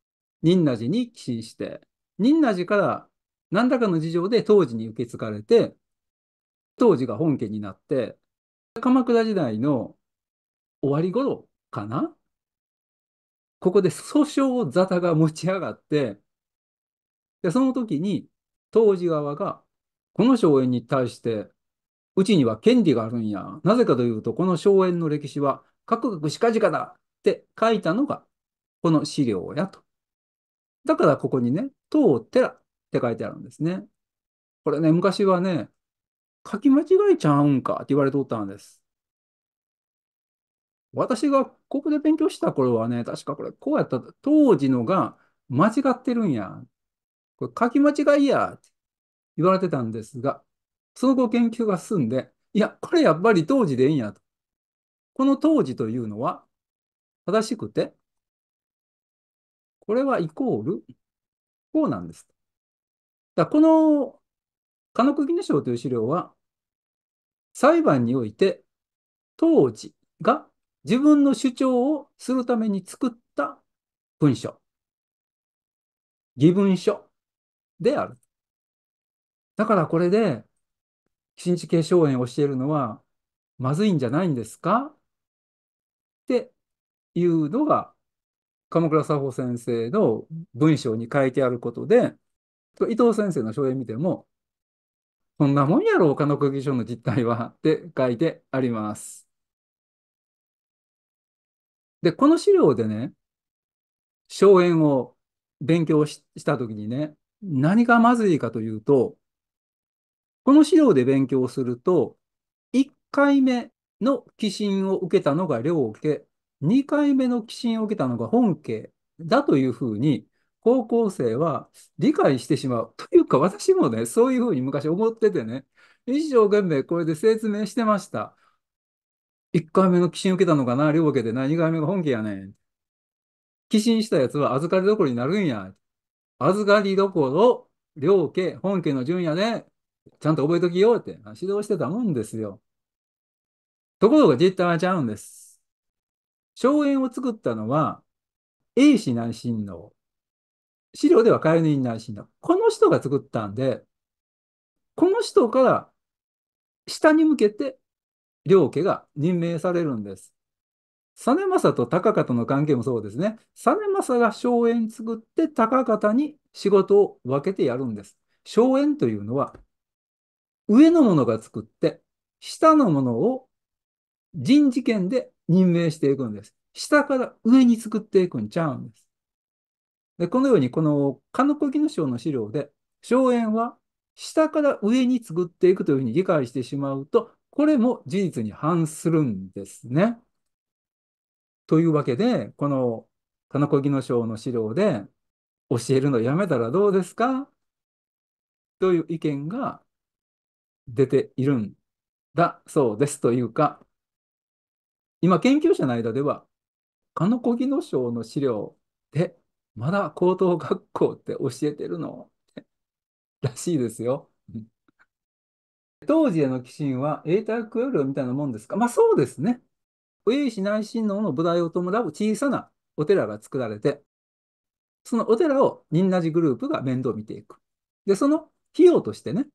仁和寺に寄進して、仁和寺から何らかの事情で当時に受け継がれて、当時が本家になって、鎌倉時代の終わり頃かなここで訴訟を沙汰が持ち上がって、でその時に当時側が、この荘園に対して、うちには権利があるんや。なぜかというと、この荘園の歴史は、かくかくしかじかだって書いたのが、この資料やと。だからここにね、当寺って書いてあるんですね。これね、昔はね、書き間違えちゃうんかって言われておったんです。私がここで勉強した頃はね、確かこれこうやった、当時のが間違ってるんやこれ書き間違いや、って言われてたんですが、その後研究が進んで、いや、これやっぱり当時でいいんやと。この当時というのは正しくて、これはイコール、こうなんです。だこの、カノクギネ賞という資料は、裁判において、当時が自分の主張をするために作った文書。義文書である。だからこれで、新日形荘園を教えるのは、まずいんじゃないんですかっていうのが、鎌倉佐保先生の文章に書いてあることで、伊藤先生の証言見ても、こんなもんやろ、岡の空気書の実態は、って書いてあります。で、この資料でね、荘園を勉強したときにね、何がまずいかというと、この資料で勉強すると、1回目の寄進を受けたのが両家、2回目の寄進を受けたのが本家だというふうに、高校生は理解してしまう。というか、私もね、そういうふうに昔思っててね、一生懸命これで説明してました。1回目の寄進受けたのかな、両家で何回目が本家やねん。寄進したやつは預かりどころになるんや。預かりどころ、両家、本家の順やで、ちゃんと覚えときよって指導してたもんですよ。ところが実態はちゃうんです。荘園を作ったのは、英氏内親王。資料では飼い主内親王。この人が作ったんで、この人から下に向けて両家が任命されるんです。実政と高方の関係もそうですね。実政が荘園作って高方に仕事を分けてやるんです。荘園というのは、上の者が作って、下の者を人事権で任命していくんです。下から上に作っていくんちゃうんです。で、このように、このの子木の章の資料で、荘園は下から上に作っていくというふうに理解してしまうと、これも事実に反するんですね。というわけで、この田中義の賞の資料で、教えるのやめたらどうですかという意見が出ているんだそうですというか、今研究者の間では、鹿の子技能賞の資料で、まだ高等学校って教えてるのらしいですよ。当時への寄進は永代クエルみたいなもんですかまあそうですね。上石内親王の菩提を弔う小さなお寺が作られて、そのお寺を仁和寺グループが面倒見ていく。で、その費用としてね、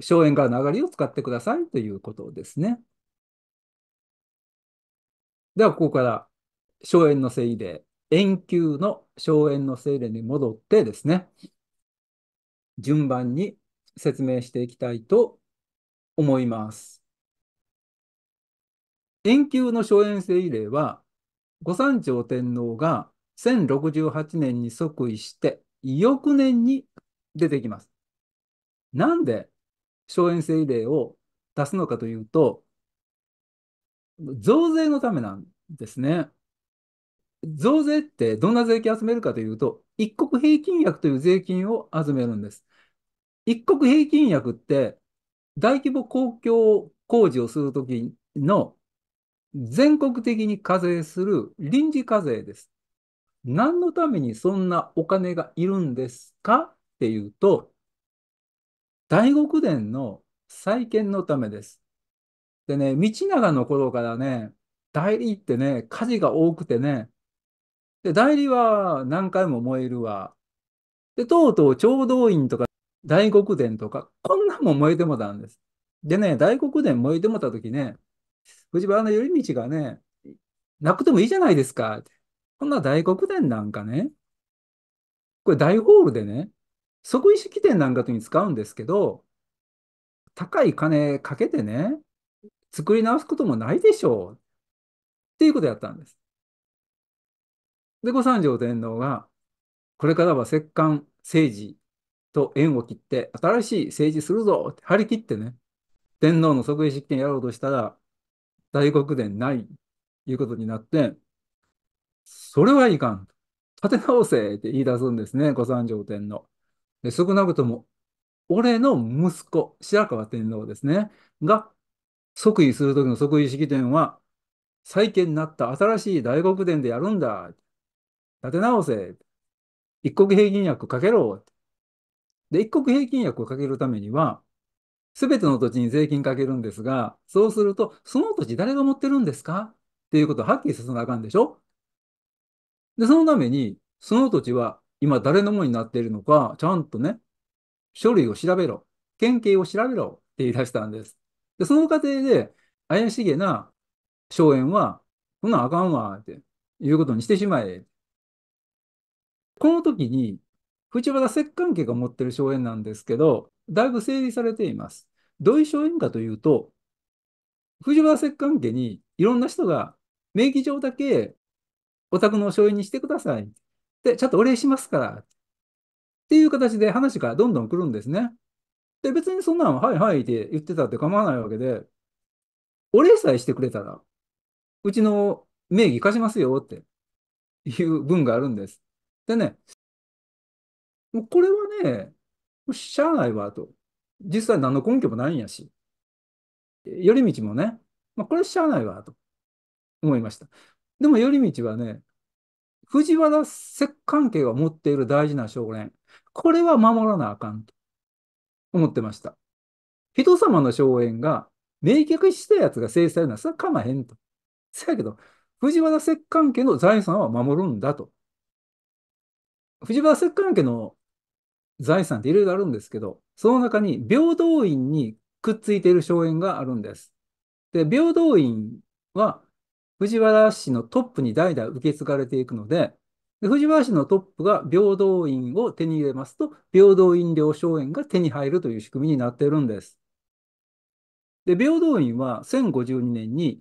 荘園からの上がりを使ってくださいということですね。では、ここから荘園のせいで、円球の荘園のせいに戻ってですね、順番に説明していきたいと思います。円球の荘園制慰霊は、御三朝天皇が1068年に即位して、翌年に出てきます。なんで荘園制慰霊を出すのかというと、増税のためなんですね。増税ってどんな税金集めるかというと、一国平均薬という税金を集めるんです。一国平均薬って大規模公共工事をするときの全国的に課税する臨時課税です。何のためにそんなお金がいるんですかっていうと、大国殿の再建のためです。でね、道長の頃からね、代理ってね、火事が多くてね、で、代理は何回も燃えるわ。で、とうとう調道院とか大黒殿とか、こんなんも燃えてもたんです。でね、大黒殿燃えてもた時ね、藤原頼道がね、なくてもいいじゃないですか。こんな大黒殿なんかね、これ大ホールでね、即位式典なんかとに使うんですけど、高い金かけてね、作り直すこともないでしょう。っていうことやったんです。で、御三条天皇が、これからは摂関政治と縁を切って、新しい政治するぞって張り切ってね、天皇の即位式典やろうとしたら、大黒殿ないいうことになって、それはいかん。立て直せって言い出すんですね、御三条天皇。で少なくとも、俺の息子、白河天皇ですね、が即位するときの即位式典は、再建になった新しい大黒殿でやるんだ。立て直せ。一国平均薬かけろ。で、一国平均薬をかけるためには、すべての土地に税金かけるんですが、そうすると、その土地誰が持ってるんですかっていうことをはっきりさせなあかんでしょで、そのために、その土地は今誰のものになっているのか、ちゃんとね、書類を調べろ、県警を調べろって言い出したんです。で、その過程で、怪しげな荘園は、こんなんあかんわ、っていうことにしてしまえ。この時に、藤原摂関家が持ってる荘園なんですけど、だいぶ整理されています。どういう荘園かというと、藤原摂関家にいろんな人が名義上だけお宅の荘園にしてください。で、ちゃんとお礼しますから。っていう形で話がどんどん来るんですね。で、別にそんなんはいはいって言ってたって構わないわけで、お礼さえしてくれたら、うちの名義貸しますよっていう文があるんです。でね、もうこれはね、しゃあないわと。実際何の根拠もないんやし。寄り道もね、まあ、これしゃあないわと思いました。でも寄り道はね、藤原摂関家が持っている大事な将来、これは守らなあかんと思ってました。人様の荘園が明確したやつが制裁ならそれはかまへんと。せやけど、藤原摂関家の財産は守るんだと。藤原摂関家の財産っていろいろあるんですけど、その中に平等院にくっついている荘園があるんです。で、平等院は藤原氏のトップに代々受け継がれていくので、で藤原氏のトップが平等院を手に入れますと、平等院領荘園が手に入るという仕組みになっているんです。で、平等院は1052年に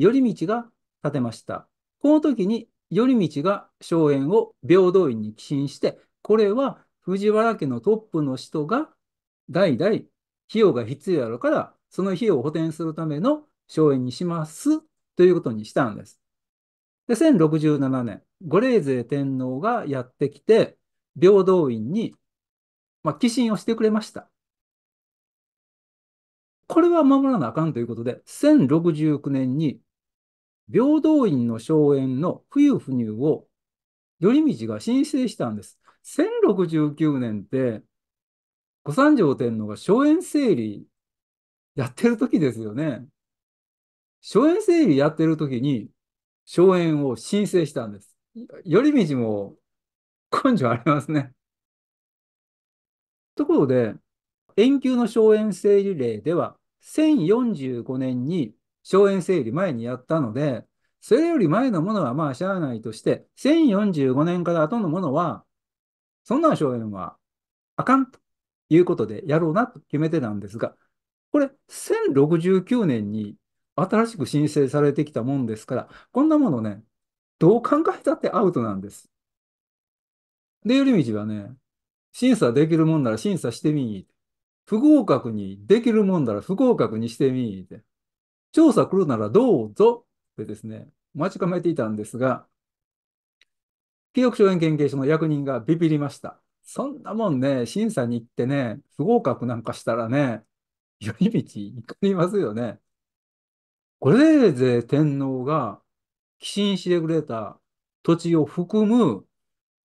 頼道が建てました。この時に頼道が荘園を平等院に寄進して、これは藤原家のトップの人が代々費用が必要やろから、その費用を補填するための荘園にしますということにしたんです。で、1067年、五霊勢天皇がやってきて、平等院に、まあ、寄進をしてくれました。これは守らなあかんということで、1069年に、平等院の荘園の冬不入を、頼道が申請したんです。1069年って、小三条天皇が荘園整理やってる時ですよね。荘園整理やってる時に、荘園を申請したんです。寄り道も根性ありますね。ところで、遠久の荘園整理令では、1045年に荘園整理前にやったので、それより前のものはまあしゃあないとして、1045年から後のものはそんなの将来はあかんということでやろうなと決めてたんですが、これ、1069年に新しく申請されてきたもんですから、こんなものね、どう考えたってアウトなんです。で、寄り道はね、審査できるもんなら審査してみい。不合格にできるもんなら不合格にしてみい。調査来るならどうぞってですね、待ち構えていたんですが、記憶証害研究所の役人がビビりました。そんなもんね、審査に行ってね、不合格なんかしたらね、寄り道かりますよね。これで天皇が寄進してくれた土地を含む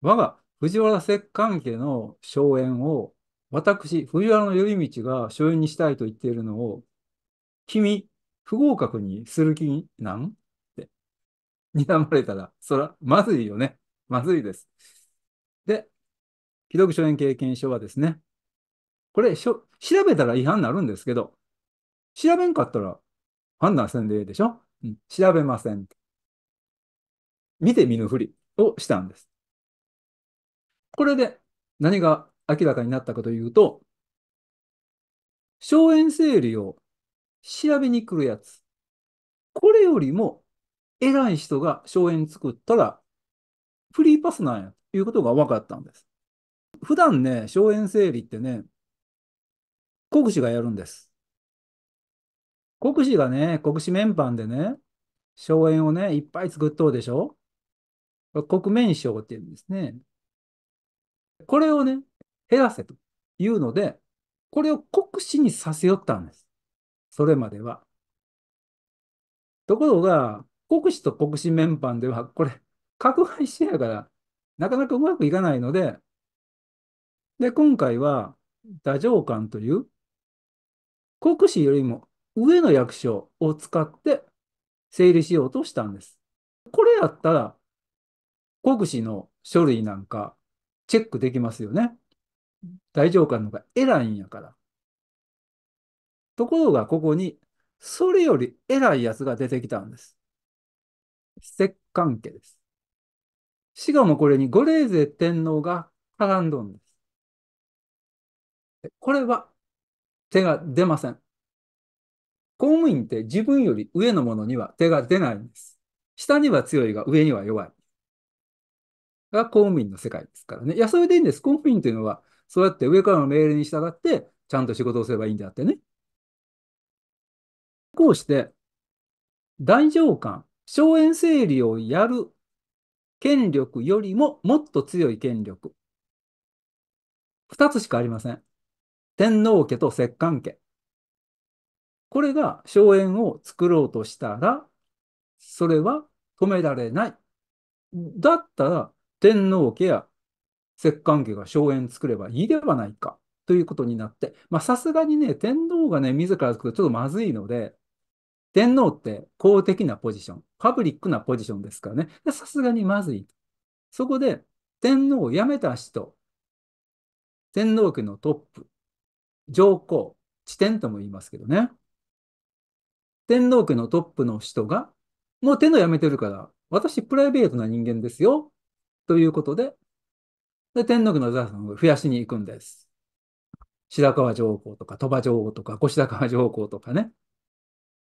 我が藤原摂関家の荘園を私、藤原頼道が荘園にしたいと言っているのを君、不合格にする気なんって睨まれたら、そら、まずいよね。まずいです。で、既読書園経験書はですね、これ、調べたら違反になるんですけど、調べんかったら判断せんでいいでしょ、うん、調べません。見て見ぬふりをしたんです。これで何が明らかになったかというと、荘園整理を調べに来るやつ。これよりも偉い人が荘園作ったらフリーパスなんや、ということが分かったんです。普段ね、荘園整理ってね、国司がやるんです。国司がね、国士面板でね、荘園をね、いっぱい作っとうでしょ国面省って言うんですね。これをね、減らせというので、これを国士にさせよったんです。それまでは。ところが、国士と国士面板では、これ、拡配してやから、なかなかうまくいかないので、で、今回は、大政官という、国士よりも上の役所を使って整理しようとしたんです。これやったら、国士の書類なんかチェックできますよね。大政官の方が偉いんやから。ところがここに、それより偉いやつが出てきたんです。摂関家です。しかもこれにゴレーゼ天皇が絡んどんです。これは手が出ません。公務員って自分より上のものには手が出ないんです。下には強いが上には弱い。が公務員の世界ですからね。いや、それでいいんです。公務員というのは、そうやって上からの命令に従って、ちゃんと仕事をすればいいんであってね。こうして、大上官、荘園整理をやる権力よりももっと強い権力。二つしかありません。天皇家と摂関家。これが荘園を作ろうとしたら、それは止められない。だったら、天皇家や摂関家が荘園作ればいいではないか、ということになって、まあさすがにね、天皇がね、自ら作るとちょっとまずいので、天皇って公的なポジション。パブリックなポジションですからね。さすがにまずい。そこで、天皇を辞めた人、天皇家のトップ、上皇、地点とも言いますけどね。天皇家のトップの人が、もう天皇辞めてるから、私プライベートな人間ですよ。ということで、で天皇家の財産を増やしに行くんです。白河上皇とか鳥羽上皇とか越高川上皇とかね。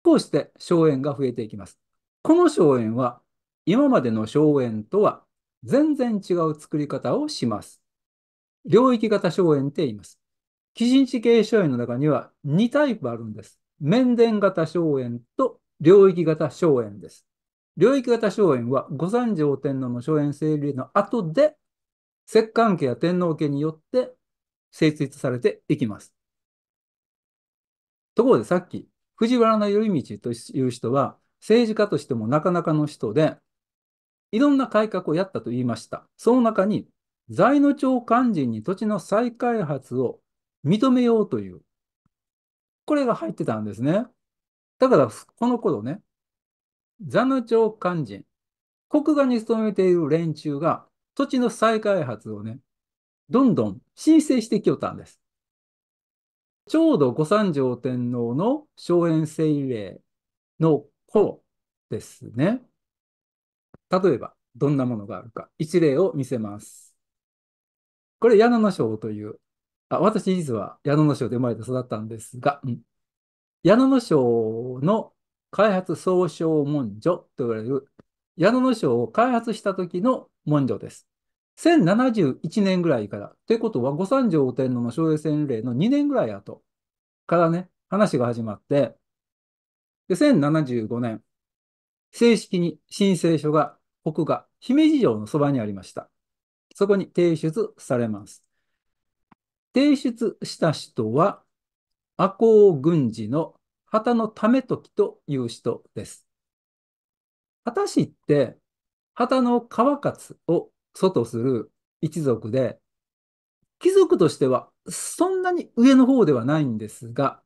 こうして荘園が増えていきます。この荘園は今までの荘園とは全然違う作り方をします。領域型荘園って言います。基準地形荘園の中には2タイプあるんです。面電型荘園と領域型荘園です。領域型荘園は御三条天皇の荘園整理の後で、摂関家や天皇家によって成立されていきます。ところでさっき、藤原頼道という人は、政治家としてもなかなかの人で、いろんな改革をやったと言いました。その中に、財野町官人に土地の再開発を認めようという、これが入ってたんですね。だから、この頃ね、財野町官人、国外に勤めている連中が土地の再開発をね、どんどん申請してきよったんです。ちょうど御三条天皇の荘園政令のそうですね。例えば、どんなものがあるか。一例を見せます。これ、矢野の章という、あ私実は矢野の章で生まれて育ったんですが、うん、矢野の章の開発総称文書と言われる、矢野の章を開発した時の文書です。1071年ぐらいから。ということは、五三条天皇の昭栄洗礼の2年ぐらい後からね、話が始まって、で、1075年、正式に申請書が、国が姫路城のそばにありました。そこに提出されます。提出した人は、赤穂軍事の旗のため時という人です。旗師って、旗の川勝を祖とする一族で、貴族としてはそんなに上の方ではないんですが、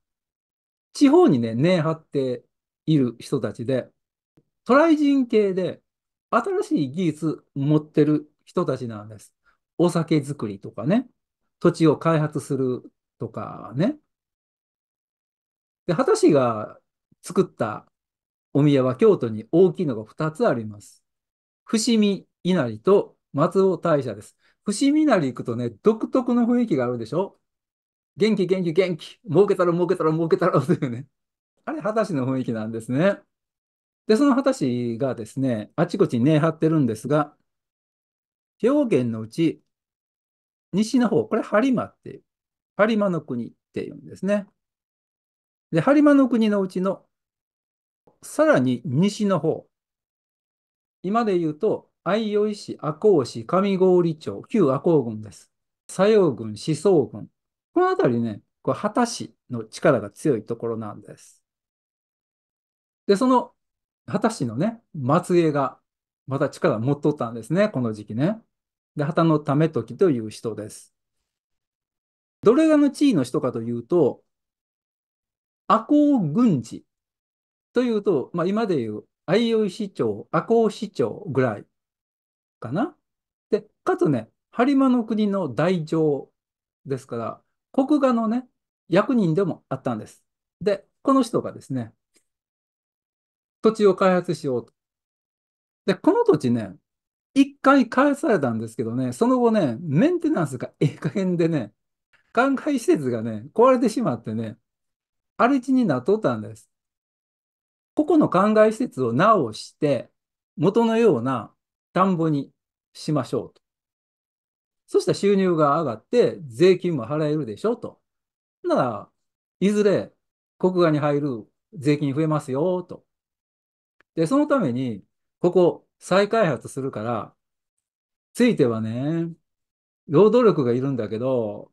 地方にね、根張っている人たちで、トライ人系で新しい技術持ってる人たちなんです。お酒作りとかね、土地を開発するとかね。で、畑氏が作ったお宮は京都に大きいのが2つあります。伏見稲荷と松尾大社です。伏見稲荷行くとね、独特の雰囲気があるでしょ元気元気元気儲けたら儲けたら儲けたらというね。あれ、二十歳の雰囲気なんですね。で、その二十歳がですね、あちこちに根張ってるんですが、兵庫県のうち、西の方、これ、播磨っていう、播磨の国っていうんですね。で、播磨の国のうちの、さらに西の方、今で言うと、相生市、赤穂市、上郡町、旧赤穂郡です。作用郡、思想郡。この辺りね、これ、畑市の力が強いところなんです。で、その畑氏のね、末裔がまた力を持っとったんですね、この時期ね。で、旗の為時という人です。どれがの地位の人かというと、赤穂軍事というと、まあ、今でいう相生市長、赤穂市長ぐらいかな。で、かつね、播磨の国の大将ですから、国画のね、役人でもあったんです。で、この人がですね、土地を開発しようと。で、この土地ね、一回開発されたんですけどね、その後ね、メンテナンスがええ加減でね、灌漑施設がね、壊れてしまってね、荒れ地になっとったんです。ここの灌漑施設を直して、元のような田んぼにしましょうと。そしたら収入が上がって、税金も払えるでしょと。なら、いずれ国外に入る税金増えますよと。で、そのために、ここ再開発するから、ついてはね、労働力がいるんだけど、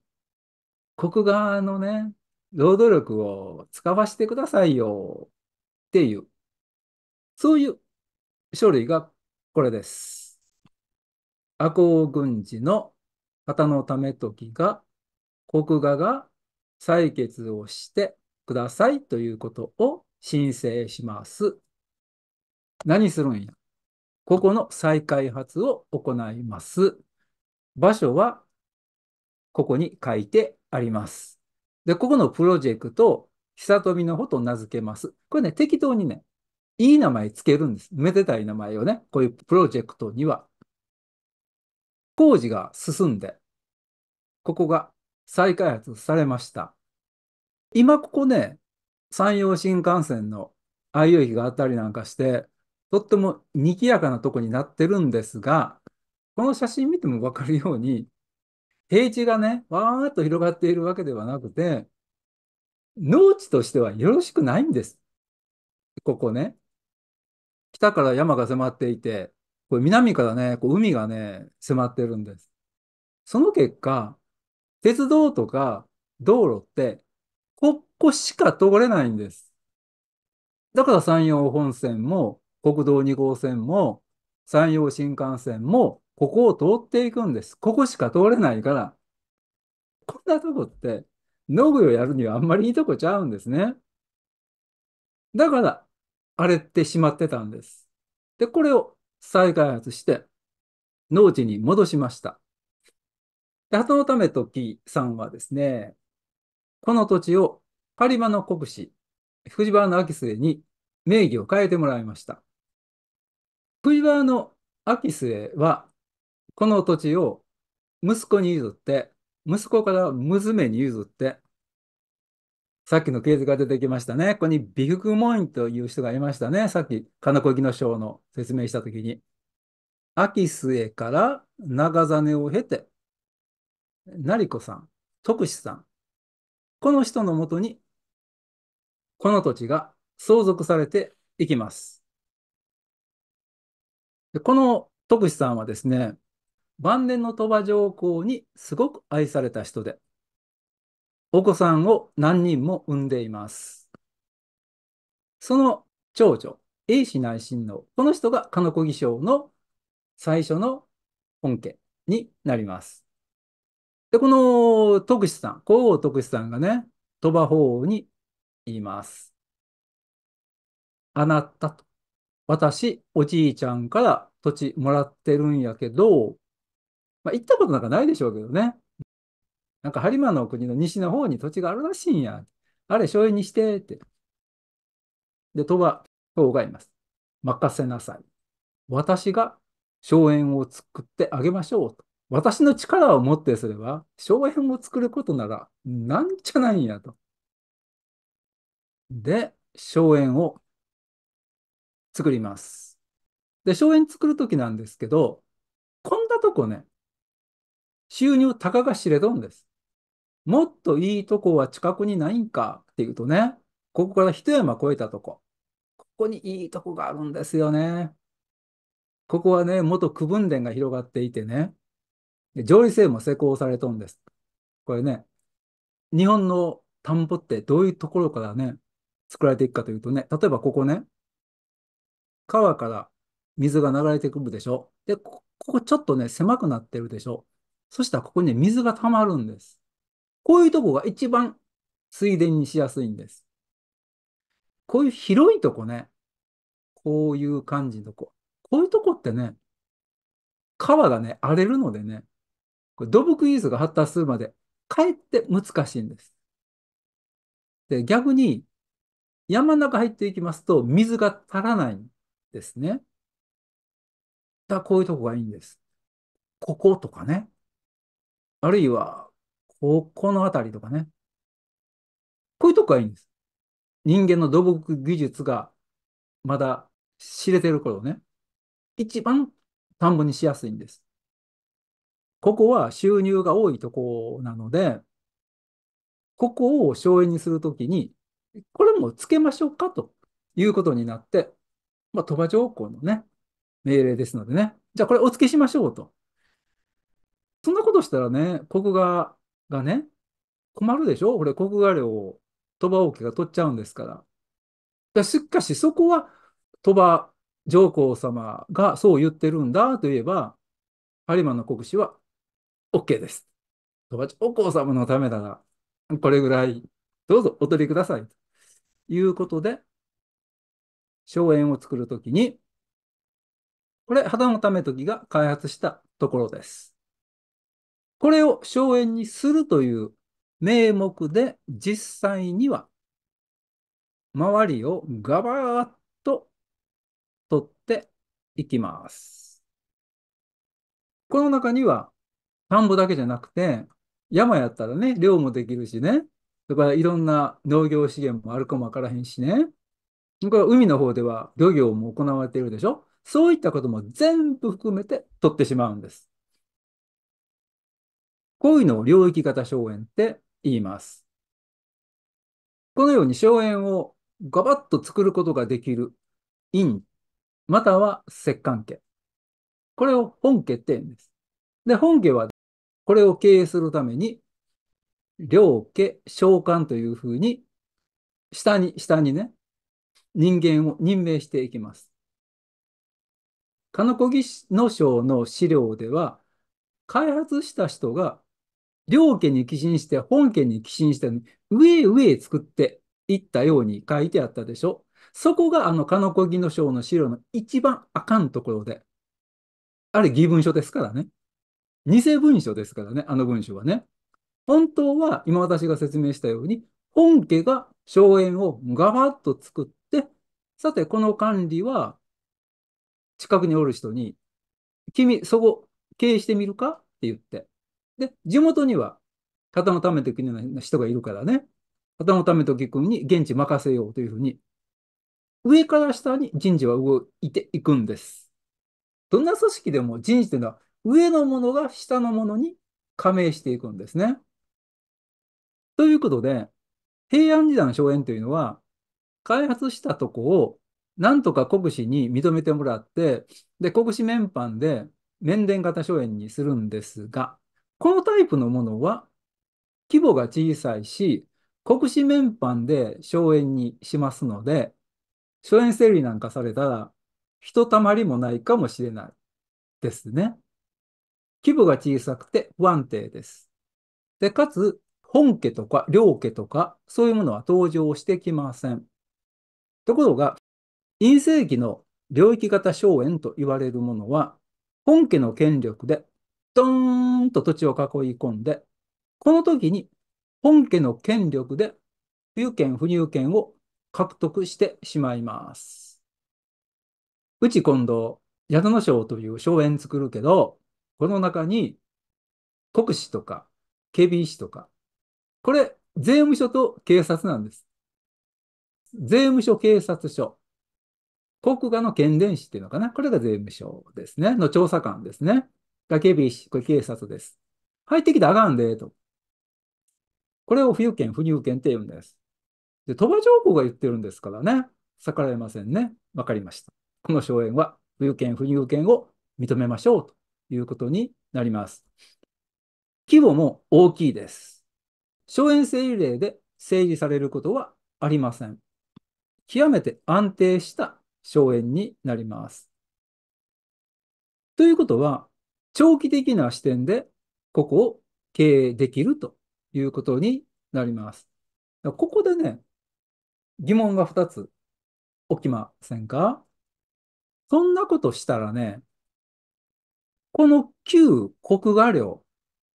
国側のね、労働力を使わせてくださいよっていう、そういう書類がこれです。赤穂軍事の方のため時が、国側が採決をしてくださいということを申請します。何するんや。ここの再開発を行います。場所はここに書いてあります。で、ここのプロジェクト、久富の穂と名付けます。これね、適当にね、いい名前つけるんです。めでたい名前をね、こういうプロジェクトには。工事が進んで、ここが再開発されました。今ここね、山陽新幹線の io 駅があったりなんかして、とっても賑やかなとこになってるんですが、この写真見てもわかるように、平地がね、わーっと広がっているわけではなくて、農地としてはよろしくないんです。ここね。北から山が迫っていて、これ南からね、こう海がね、迫ってるんです。その結果、鉄道とか道路って、ここしか通れないんです。だから山陽本線も国道2号線も山陽新幹線もここを通っていくんです。ここしか通れないから、こんなとこって、農具をやるにはあんまりいいとこちゃうんですね。だから、荒れてしまってたんです。で、これを再開発して、農地に戻しました。で、鳩のため時さんはですね、この土地を狩場の国士、藤原の秋末に名義を変えてもらいました。福井の秋末は、この土地を息子に譲って、息子から娘に譲って、さっきの系図が出てきましたね。ここに美福インという人がいましたね。さっき、金子木の章の説明したときに。秋末から長真を経て、成子さん、徳志さん、この人のもとに、この土地が相続されていきます。でこの徳志さんはですね、晩年の鳥羽上皇にすごく愛された人で、お子さんを何人も産んでいます。その長女、英子内親王、この人が鹿子義将の最初の本家になります。で、この徳志さん、皇后徳志さんがね、鳥羽法王に言います。あなたと私、おじいちゃんから土地もらってるんやけど、まあ、行ったことなんかないでしょうけどね。なんか、播磨の国の西の方に土地があるらしいんや。あれ、醤油にしてって。で、鳥羽羽がいます。任せなさい。私が荘園を作ってあげましょうと。私の力を持ってすれば、荘園を作ることなら、なんじゃないんやと。で、荘園を作ります。で、荘園作るときなんですけど、こんなとこね、収入たかが知れとんです。もっといいとこは近くにないんかっていうとね、ここから一山越えたとこ。ここにいいとこがあるんですよね。ここはね、元区分田が広がっていてね、上位制も施行されとんです。これね、日本の田んぼってどういうところからね、作られていくかというとね、例えばここね、川から水が流れてくるでしょ。で、ここちょっとね、狭くなってるでしょ。そしたらここに、ね、水が溜まるんです。こういうとこが一番水田にしやすいんです。こういう広いとこね、こういう感じのとこ。こういうとこってね、川がね、荒れるのでね、これ土木技術が発達するまで、かえって難しいんです。で、逆に、山の中入っていきますと、水が足らない。ですね。だこういうとこがいいんです。こことかね。あるいは、ここのあたりとかね。こういうとこがいいんです。人間の土木技術がまだ知れてる頃ね。一番田んぼにしやすいんです。ここは収入が多いとこなので、ここを省エネにするときに、これもつけましょうかということになって、まあ、鳥羽上皇のね、命令ですのでね、じゃあこれお付けしましょうと。そんなことしたらね、国画がね、困るでしょこれ国画料を鳥羽王家が取っちゃうんですから。かしかし、そこは鳥羽上皇様がそう言ってるんだといえば、播磨の国司は OK です。鳥羽上皇様のためなら、これぐらい、どうぞお取りください。ということで、荘園を作るときに、これ、肌のためときが開発したところです。これを荘園にするという名目で実際には周りをガバーッと取っていきます。この中には田んぼだけじゃなくて山やったらね、漁もできるしね、だからいろんな農業資源もあるかもわからへんしね、これは海の方では漁業も行われているでしょそういったことも全部含めて取ってしまうんです。こういうのを領域型荘園って言います。このように荘園をガバッと作ることができる院、または石棺家。これを本家って言うんです。で、本家はこれを経営するために、領家、召喚というふうに、下に、下にね、人間を任命していきます。金子技能省の資料では、開発した人が両家に寄進して本家に寄進して上へ上へ作っていったように書いてあったでしょ。そこがあの金子技能省の資料の一番あかんところで。あれ、義文書ですからね。偽文書ですからね、あの文書はね。本当は、今私が説明したように、本家が荘園をガバッと作っさて、この管理は、近くにおる人に、君、そこ、経営してみるかって言って。で、地元には、片のため時の人がいるからね。片のため時君に現地任せようというふうに、上から下に人事は動いていくんです。どんな組織でも人事というのは、上のものが下のものに加盟していくんですね。ということで、平安時代の荘園というのは、開発したとこを、なんとか国士に認めてもらって、で、国士面板で面電型荘園にするんですが、このタイプのものは規模が小さいし、国士面板で荘園にしますので、荘園整理なんかされたら、ひとたまりもないかもしれないですね。規模が小さくて不安定です。で、かつ、本家とか両家とか、そういうものは登場してきません。ところが、陰性期の領域型荘園と言われるものは、本家の権力で、ドーンと土地を囲い込んで、この時に本家の権力で、有権不入権を獲得してしまいます。うち今度、宿野省という荘園作るけど、この中に国士とか警備士とか、これ税務署と警察なんです。税務署、警察署、国家の権電士っていうのかな。これが税務署ですね。の調査官ですね。が警備これ警察です。入ってきてあかんで、と。これを不有権、不入権って言うんです。で、鳥羽上皇が言ってるんですからね。逆らえませんね。わかりました。この荘園は、不有権、不入権を認めましょうということになります。規模も大きいです。荘園整理令で整理されることはありません。極めて安定した荘園になります。ということは、長期的な視点でここを経営できるということになります。ここでね、疑問が2つ起きませんかそんなことしたらね、この旧国画料、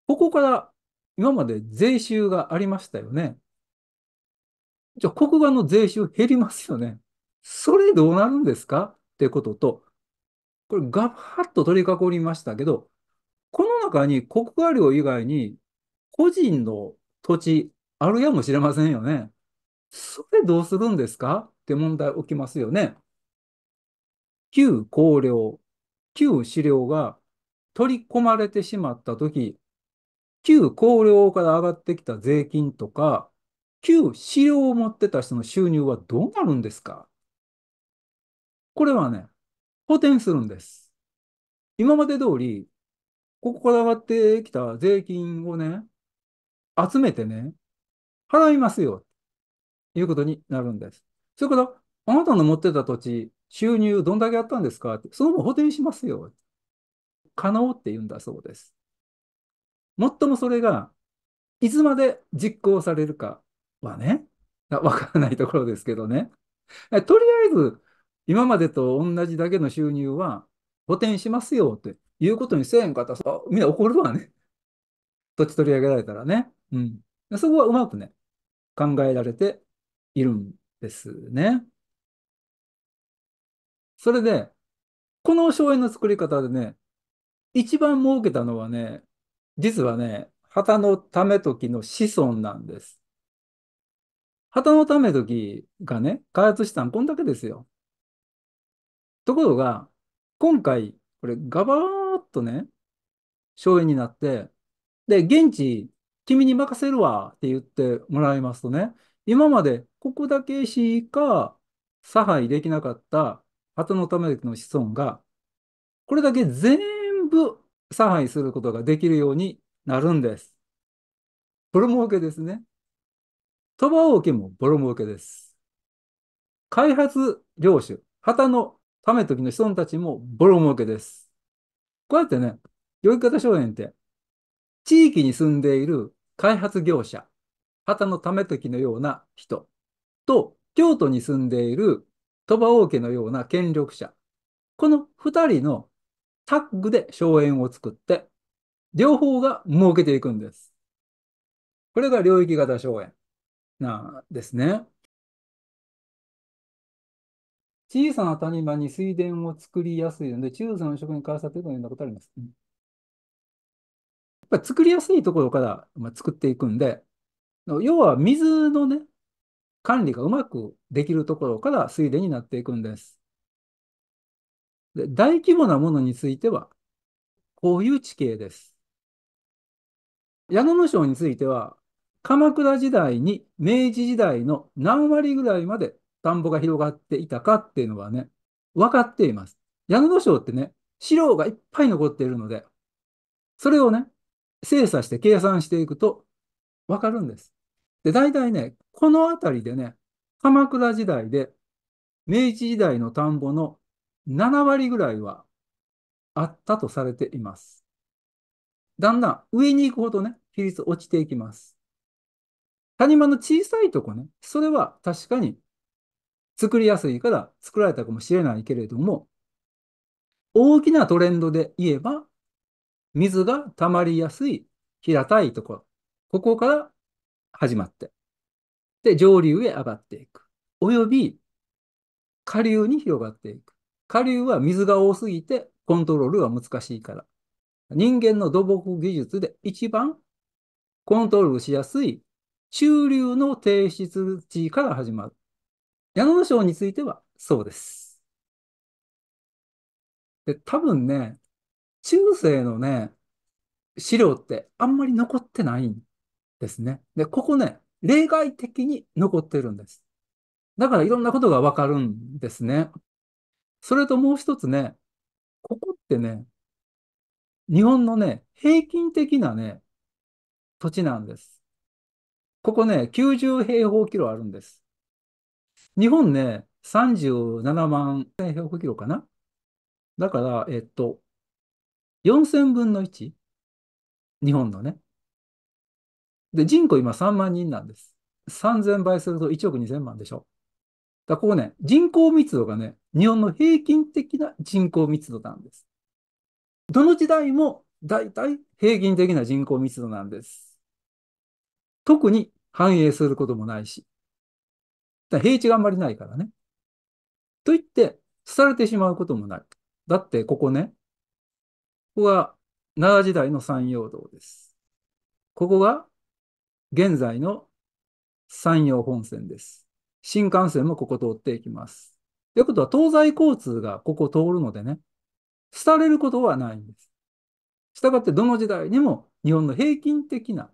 ここから今まで税収がありましたよね。じゃあ国外の税収減りますよね。それどうなるんですかってことと、これガバッと取り囲みましたけど、この中に国家領以外に個人の土地あるやもしれませんよね。それどうするんですかって問題起きますよね。旧公領、旧資料が取り込まれてしまったとき、旧公領から上がってきた税金とか、旧資料を持ってた人の収入はどうなるんですかこれはね、補填するんです。今まで通り、ここから上がってきた税金をね、集めてね、払いますよ、ということになるんです。それから、あなたの持ってた土地、収入どんだけあったんですかって、その分補填しますよ。可能って言うんだそうです。もっともそれが、いつまで実行されるかはね、わからないところですけどね。とりあえず、今までと同じだけの収入は補填しますよっていうことにせえんかったら、みんな怒るわね。土地取り上げられたらね。うん。そこはうまくね、考えられているんですね。それで、この荘園の作り方でね、一番儲けたのはね、実はね、旗のため時の子孫なんです。旗のため時がね、開発したんこんだけですよ。ところが、今回、これガバーっとね、省エになって、で、現地、君に任せるわって言ってもらいますとね、今までここだけしか差配できなかった旗のため時の子孫が、これだけ全部差配することができるようになるんです。これもケーですね。鳥羽王家もボロ儲けです。開発領主、旗のため時の子孫たちもボロ儲けです。こうやってね、領域型少年って、地域に住んでいる開発業者、旗のため時のような人と、京都に住んでいる鳥羽王家のような権力者、この二人のタッグで荘園を作って、両方が儲けていくんです。これが領域型荘園。なんですね。小さな谷間に水田を作りやすいので、中山の職人からさてと呼んだことあります。やっぱり作りやすいところから作っていくんで、要は水のね、管理がうまくできるところから水田になっていくんです。で大規模なものについては、こういう地形です。矢野無性については、鎌倉時代に明治時代の何割ぐらいまで田んぼが広がっていたかっていうのはね、分かっています。矢野省ってね、資料がいっぱい残っているので、それをね、精査して計算していくと分かるんです。で、大体ね、この辺りでね、鎌倉時代で明治時代の田んぼの7割ぐらいはあったとされています。だんだん上に行くほどね、比率落ちていきます。谷間の小さいとこね、それは確かに作りやすいから作られたかもしれないけれども、大きなトレンドで言えば、水が溜まりやすい平たいところ、ここから始まって、で、上流へ上がっていく。および、下流に広がっていく。下流は水が多すぎてコントロールが難しいから。人間の土木技術で一番コントロールしやすい中流の提出地から始まる。矢野省についてはそうです。で、多分ね、中世のね、資料ってあんまり残ってないんですね。で、ここね、例外的に残ってるんです。だからいろんなことがわかるんですね。それともう一つね、ここってね、日本のね、平均的なね、土地なんです。ここね、90平方キロあるんです。日本ね、37万平方キロかな。だから、えっと、4000分の1。日本のね。で、人口今3万人なんです。3000倍すると1億2000万でしょ。だここね、人口密度がね、日本の平均的な人口密度なんです。どの時代も大体平均的な人口密度なんです。特に反映することもないし。平地があんまりないからね。と言って、廃れてしまうこともない。だって、ここね。ここが奈良時代の山陽道です。ここが現在の山陽本線です。新幹線もここ通っていきます。ということは、東西交通がここ通るのでね、廃れることはないんです。したがって、どの時代にも日本の平均的な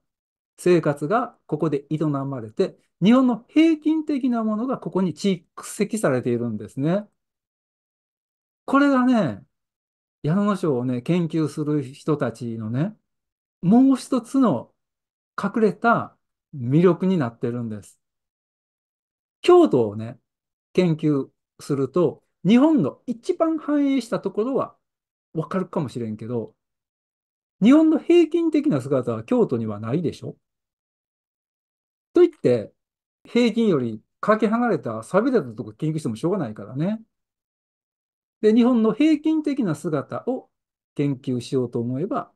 生活がここで営まれて、日本の平均的なものがここに蓄積されているんですね。これがね、矢野章をね、研究する人たちのね、もう一つの隠れた魅力になってるんです。京都をね、研究すると、日本の一番繁栄したところはわかるかもしれんけど、日本の平均的な姿は京都にはないでしょといって、平均よりかけ離れた錆びれたとこ研究してもしょうがないからね。で、日本の平均的な姿を研究しようと思えば、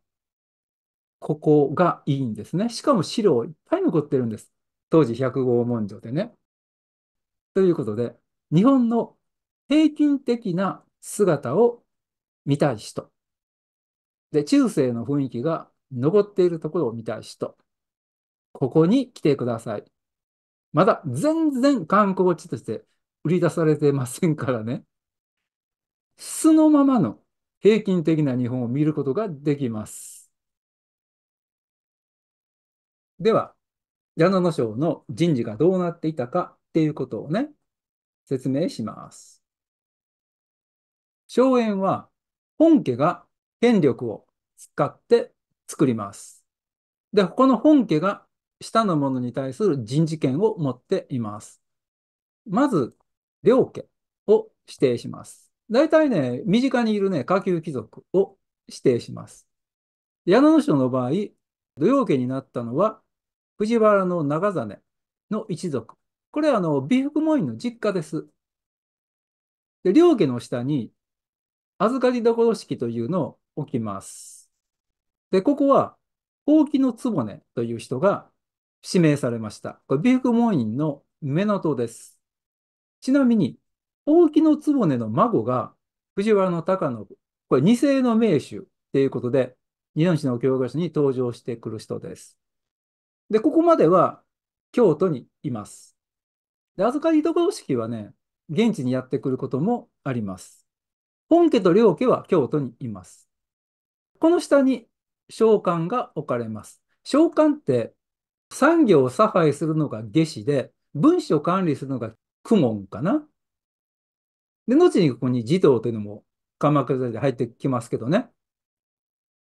ここがいいんですね。しかも資料いっぱい残ってるんです。当時1 0号文書でね。ということで、日本の平均的な姿を見たい人。で、中世の雰囲気が残っているところを見たい人。ここに来てください。まだ全然観光地として売り出されてませんからね。素のままの平均的な日本を見ることができます。では、矢野の章の人事がどうなっていたかっていうことをね、説明します。荘園は本家が権力を使って作ります。で、この本家が下の者に対する人事権を持っています。まず、両家を指定します。大体ね、身近にいるね、下級貴族を指定します。柳野省の場合、土曜家になったのは、藤原の長実の一族。これはあの、美福門院の実家です。で、両家の下に、預かり所式というのを置きます。で、ここは、大木の局という人が指名されました。これビークモインの目の塔です。ちなみに、大木の局の孫が藤原高信、これ二世の名手ということで、日本史の教科書に登場してくる人です。で、ここまでは京都にいます。で、預かり戸式はね、現地にやってくることもあります。本家と両家は京都にいます。この下に召喚が置かれます。召喚って産業を差配するのが下司で、文書を管理するのが公文かな。で、後にここに児童というのも鎌倉で入ってきますけどね。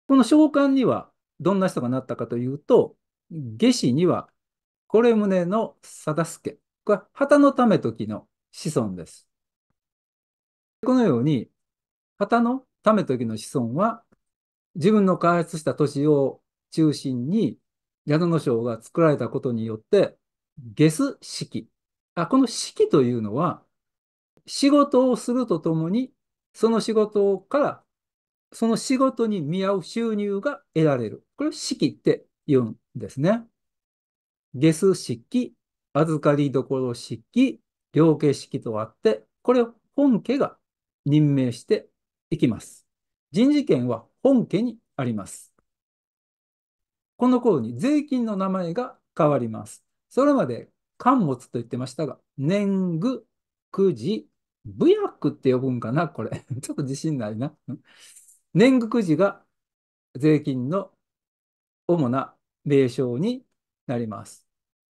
この召喚にはどんな人がなったかというと、下司にはこれ宗の定助。これは旗のため時の子孫です。このように、旗のため時の子孫は自分の開発した都市を中心に宿の章が作られたことによって、ゲス式。あこの式というのは、仕事をするとともに、その仕事から、その仕事に見合う収入が得られる。これを式って言うんですね。ゲス式、預かり所式、両家式とあって、これを本家が任命していきます。人事権は本家にあります。この頃に税金の名前が変わります。それまで官物と言ってましたが、年貢、くじ、武薬って呼ぶんかなこれ。<laughs> ちょっと自信ないな。年貢くじが税金の主な名称になります。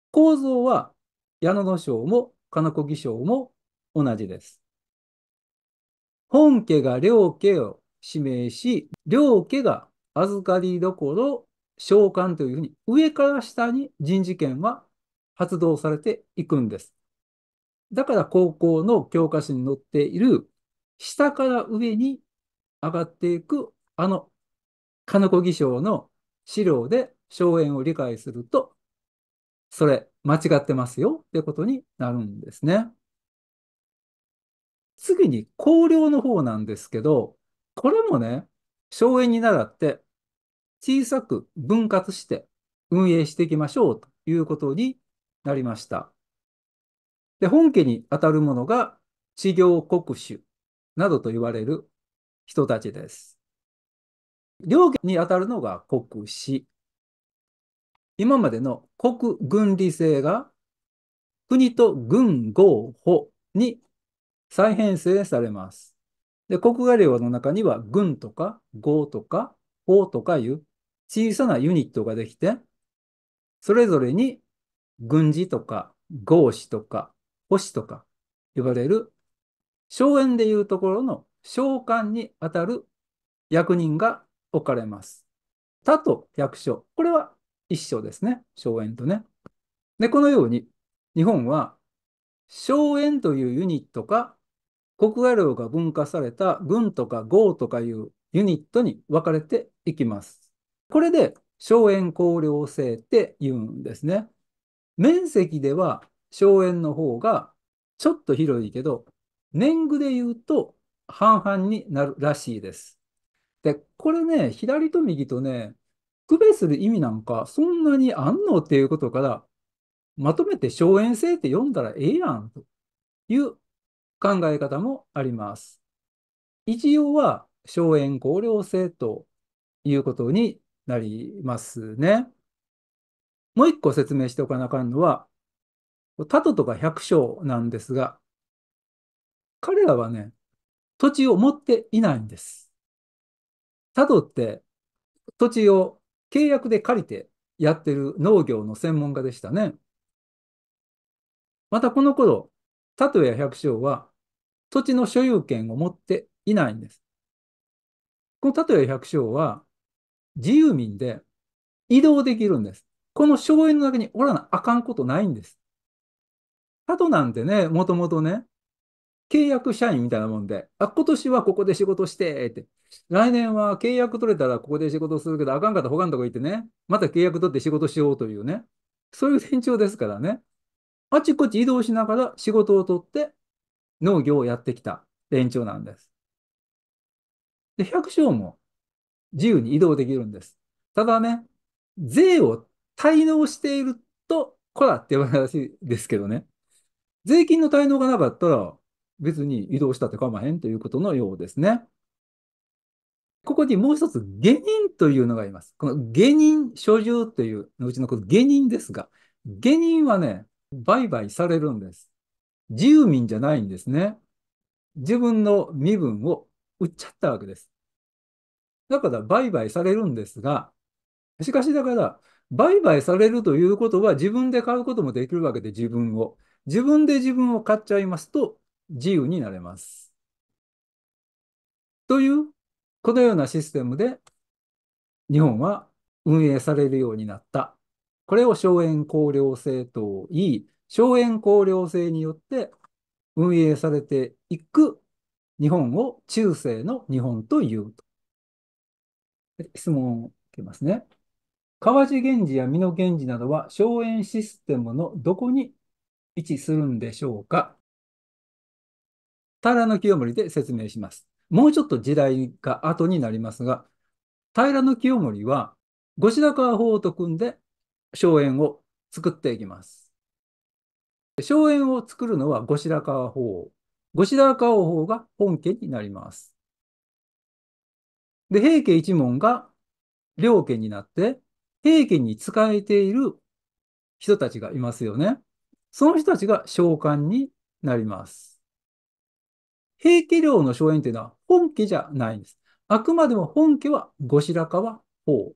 構造は矢野の章も金子義章も同じです。本家が両家を指名し、両家が預かりどころ召喚というふうに上から下に人事権は発動されていくんです。だから高校の教科書に載っている下から上に上がっていくあの金子偽証の資料で荘園を理解すると、それ間違ってますよってことになるんですね。次に香領の方なんですけど、これもね、荘園に習って小さく分割して運営していきましょうということになりました。で、本家にあたるものが治療国主などと言われる人たちです。両家にあたるのが国士。今までの国軍理性が国と軍合法に再編成されます。で、国外領の中には軍とか合とか法とかいう小さなユニットができて、それぞれに軍事とか合子とか星とか呼ばれる、荘園でいうところの召喚にあたる役人が置かれます。他と役所。これは一緒ですね。荘園とね。で、このように日本は荘園というユニットか国外領が分化された軍とか豪とかいうユニットに分かれていきます。これで荘園公量制って言うんですね。面積では荘園の方がちょっと広いけど、年貢で言うと半々になるらしいです。で、これね、左と右とね、区別する意味なんかそんなにあんのっていうことから、まとめて荘園制って読んだらええやんという考え方もあります。一応は荘園公量制ということになりますね。もう一個説明しておかなあかんのは、タトとか百姓なんですが、彼らはね、土地を持っていないんです。タトって土地を契約で借りてやってる農業の専門家でしたね。またこの頃、タトや百姓は土地の所有権を持っていないんです。このタトや百姓は自由民で移動できるんです。この荘園の中におらなあかんことないんです。あとなんてね、もともとね、契約社員みたいなもんで、あ、今年はここで仕事して、って。来年は契約取れたらここで仕事するけど、あかんかったら他のとこ行ってね、また契約取って仕事しようというね。そういう延長ですからね。あちこち移動しながら仕事を取って農業をやってきた連長なんです。で、百姓も自由に移動できるんです。ただね、税を滞納していると、こらって言われるらしいですけどね。税金の滞納がなかったら、別に移動したって構わへんということのようですね。ここにもう一つ、下人というのがいます。この下人所有というのうちのこと、下人ですが、下人はね、売買されるんです。自由民じゃないんですね。自分の身分を売っちゃったわけです。だから売買されるんですが、しかしだから、売買されるということは自分で買うこともできるわけで自分を。自分で自分を買っちゃいますと自由になれます。という、このようなシステムで日本は運営されるようになった。これを荘園公領制と言い、荘園公領制によって運営されていく日本を中世の日本というと。質問を受けますね。川地源氏や美濃源氏などは荘園システムのどこに位置するんでしょうか平清盛で説明します。もうちょっと時代が後になりますが、平清盛は後白河法と組んで荘園を作っていきます。荘園を作るのは後白河法。後白河法が本家になります。で、平家一門が両家になって、平家に仕えている人たちがいますよね。その人たちが召喚になります。平家領の荘園というのは本家じゃないんです。あくまでも本家は後白河法。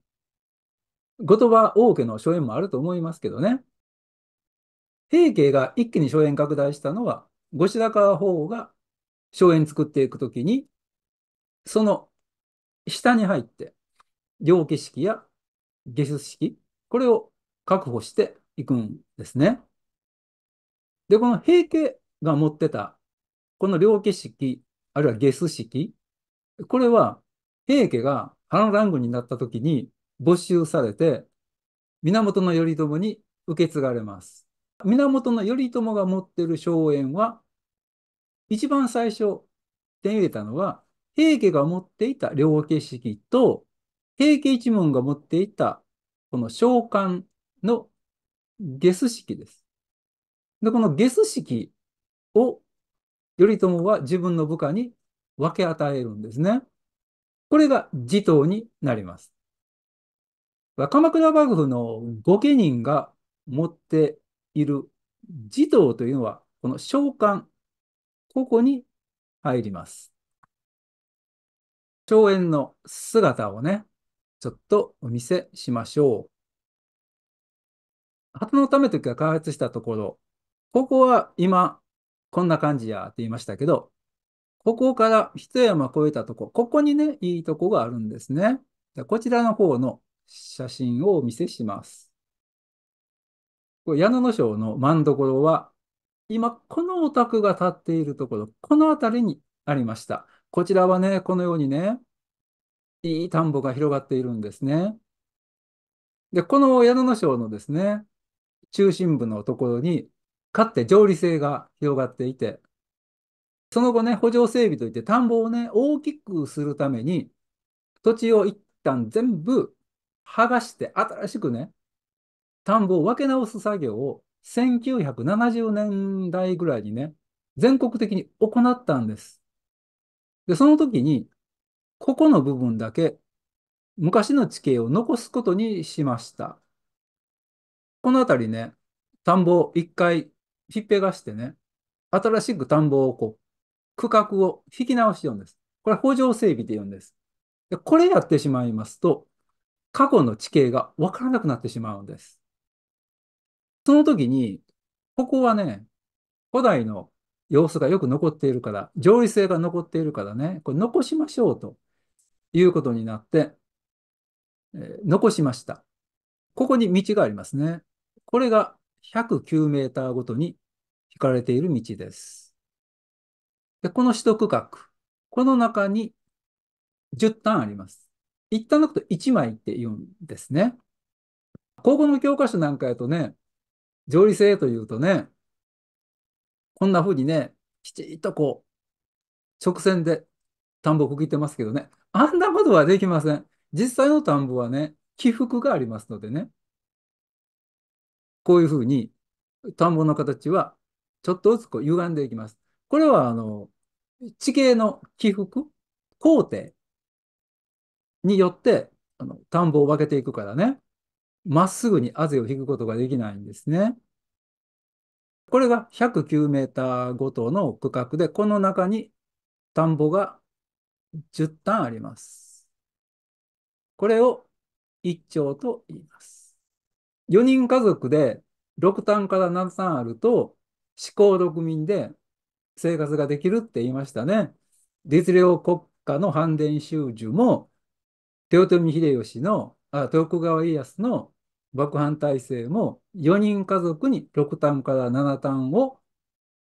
後鳥羽王家の荘園もあると思いますけどね。平家が一気に荘園拡大したのは、後白河法皇が荘園作っていくときに、その下に入って、両景式や下出式、これを確保していくんですね。で、この平家が持ってた、この両景式、あるいは下出式、これは平家がラ乱軍になった時に没収されて、源頼朝に受け継がれます。源頼朝が持っている荘園は、一番最初手に入れたのは平家が持っていた両家式と、平家一門が持っていた、この召喚のゲス式です。で、このゲス式を頼朝は自分の部下に分け与えるんですね。これが持統になります。鎌倉幕府の御家人が持っている持統というのは、この召喚、ここに入ります。荘園の姿をね、ちょっとお見せしましょう。鳩のためときは開発したところ、ここは今、こんな感じやって言いましたけど、ここから一山越えたとこ、ここにね、いいとこがあるんですね。じゃこちらの方の写真をお見せします。これ矢野省の真んところは、今、このお宅が建っているところ、この辺りにありました。こちらはね、このようにね、いい田んぼが広がっているんですね。で、この矢野省のですね、中心部のところに、かつて上理性が広がっていて、その後ね、補助整備といって、田んぼをね、大きくするために、土地を一旦全部剥がして、新しくね、田んぼを分け直す作業を1970年代ぐらいにね、全国的に行ったんです。で、その時に、ここの部分だけ昔の地形を残すことにしました。この辺りね、田んぼを一回ひっぺがしてね、新しく田んぼをこう、区画を引き直しようんです。これ補助整備って言うんです。でこれやってしまいますと、過去の地形がわからなくなってしまうんです。その時に、ここはね、古代の様子がよく残っているから、上位性が残っているからね、これ残しましょうということになって、えー、残しました。ここに道がありますね。これが109メーターごとに引かれている道です。でこの取区画、この中に10単あります。一旦のこと1枚って言うんですね。高校の教科書なんかやとね、上理性というとね、こんな風にね、きちっとこう、直線で田んぼ区切ってますけどね、あんなことはできません。実際の田んぼはね、起伏がありますのでね、こういう風に田んぼの形はちょっとずつこう歪んでいきます。これはあの、地形の起伏、工程によってあの田んぼを分けていくからね、まっすぐにあぜを引くことができないんですね。これが109メーターごとの区画で、この中に田んぼが10単あります。これを1丁と言います。4人家族で6単から7単あると、思考6民で生活ができるって言いましたね。律令国家の反伝修樹も、豊臣秀吉の、あ、徳川家康の爆犯体制も4人家族に6単から7単を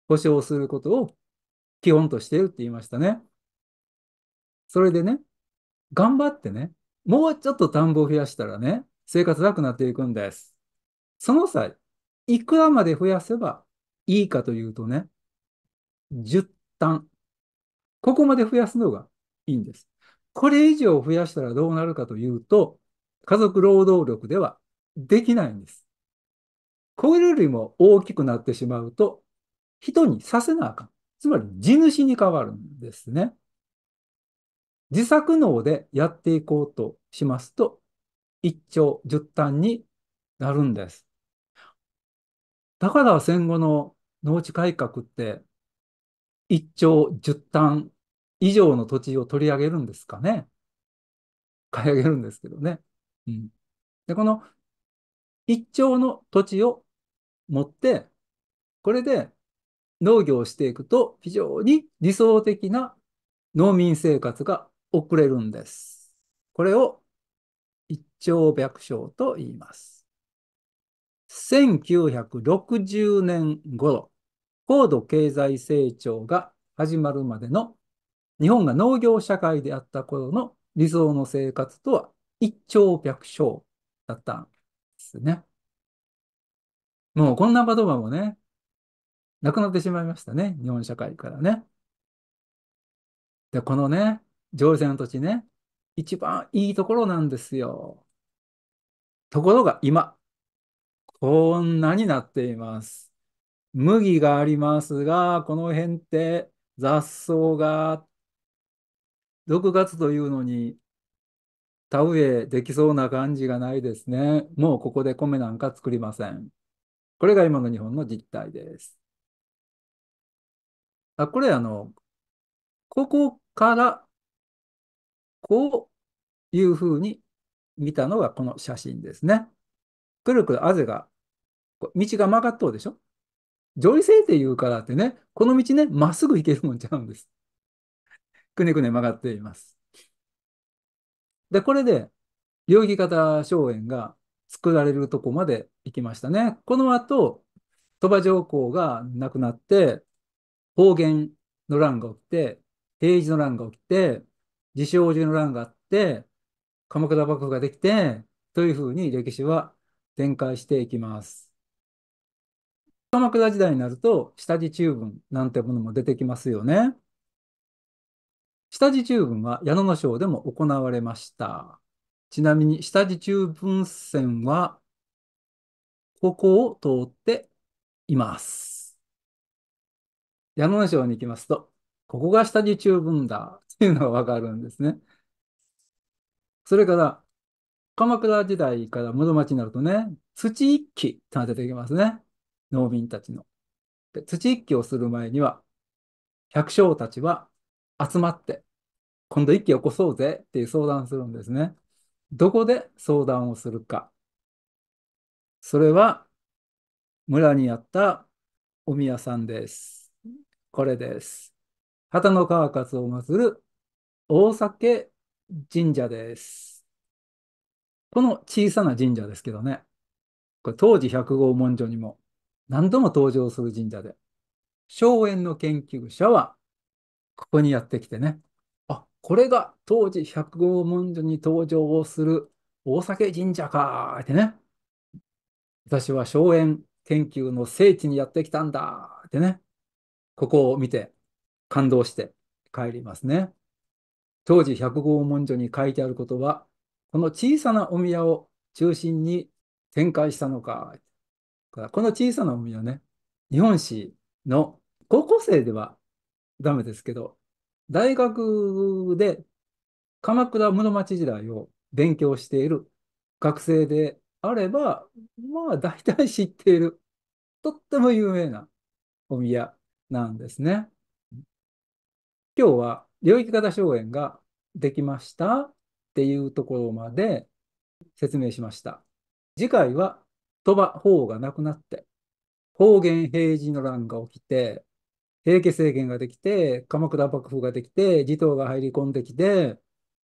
保証することを基本としているって言いましたね。それでね、頑張ってね、もうちょっと田んぼを増やしたらね、生活楽になっていくんです。その際、いくらまで増やせばいいかというとね、10単。ここまで増やすのがいいんです。これ以上増やしたらどうなるかというと、家族労働力ではできないんです。これよりも大きくなってしまうと、人にさせなあかん。つまり地主に変わるんですね。自作能でやっていこうとしますと、一長十短になるんです。だから戦後の農地改革って、一丁十単以上の土地を取り上げるんですかね。買い上げるんですけどね。うん、でこの一丁の土地を持って、これで農業をしていくと非常に理想的な農民生活が送れるんです。これを一兆百姓と言います。1960年頃、高度経済成長が始まるまでの日本が農業社会であった頃の理想の生活とは一兆百姓だったんですね。もうこんな言葉もね、なくなってしまいましたね。日本社会からね。で、このね、上流の土地ね、一番いいところなんですよ。ところが今、こんなになっています。麦がありますが、この辺って雑草が、6月というのに田植えできそうな感じがないですね。もうここで米なんか作りません。これが今の日本の実態です。あこれあの、ここからこういうふうに見たのがこの写真ですね。くるくる汗が、道が曲がっとうでしょ上位制って言うからってね、この道ね、まっすぐ行けるもんちゃうんです。くねくね曲がっています。で、これで、領域型荘園が作られるとこまで行きましたね。この後、鳥羽上皇が亡くなって、方言の乱が起きて、平治の乱が起きて、自称寺の乱があって、鎌倉幕府ができて、というふうに歴史は展開していきます。鎌倉時代になると、下地中文なんてものも出てきますよね。下地中分は矢野章でも行われました。ちなみに下地中分線は、ここを通っています。矢野章に行きますと、ここが下地中分だっていうのがわかるんですね。それから、鎌倉時代から室町になるとね、土一揆って出てきますね。農民たちの。で土一揆をする前には、百姓たちは集まって、今度一気起こそうぜっていう相談するんですね。どこで相談をするか。それは、村にあったお宮さんです。これです。旗の川勝を祀る大酒神社です。この小さな神社ですけどね。これ当時百号文書にも何度も登場する神社で、荘園の研究者はここにやってきてね、あ、これが当時百号文書に登場をする大酒神社かってね、私は荘園研究の聖地にやってきたんだってね、ここを見て感動して帰りますね。当時百号文書に書いてあることは、この小さなお宮を中心に展開したのか。この小さなお宮ね、日本史の高校生ではダメですけど、大学で鎌倉室町時代を勉強している学生であれば、まあ大体知っている、とっても有名なお宮なんですね。今日は領域型荘園ができましたっていうところまで説明しました。次回は鳥羽法がなくなって、方言平治の乱が起きて、平家政権ができて、鎌倉幕府ができて、持統が入り込んできて、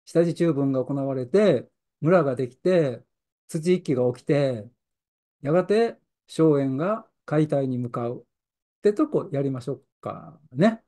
下地中分が行われて、村ができて、土一揆が起きて、やがて荘園が解体に向かうってとこやりましょうかね。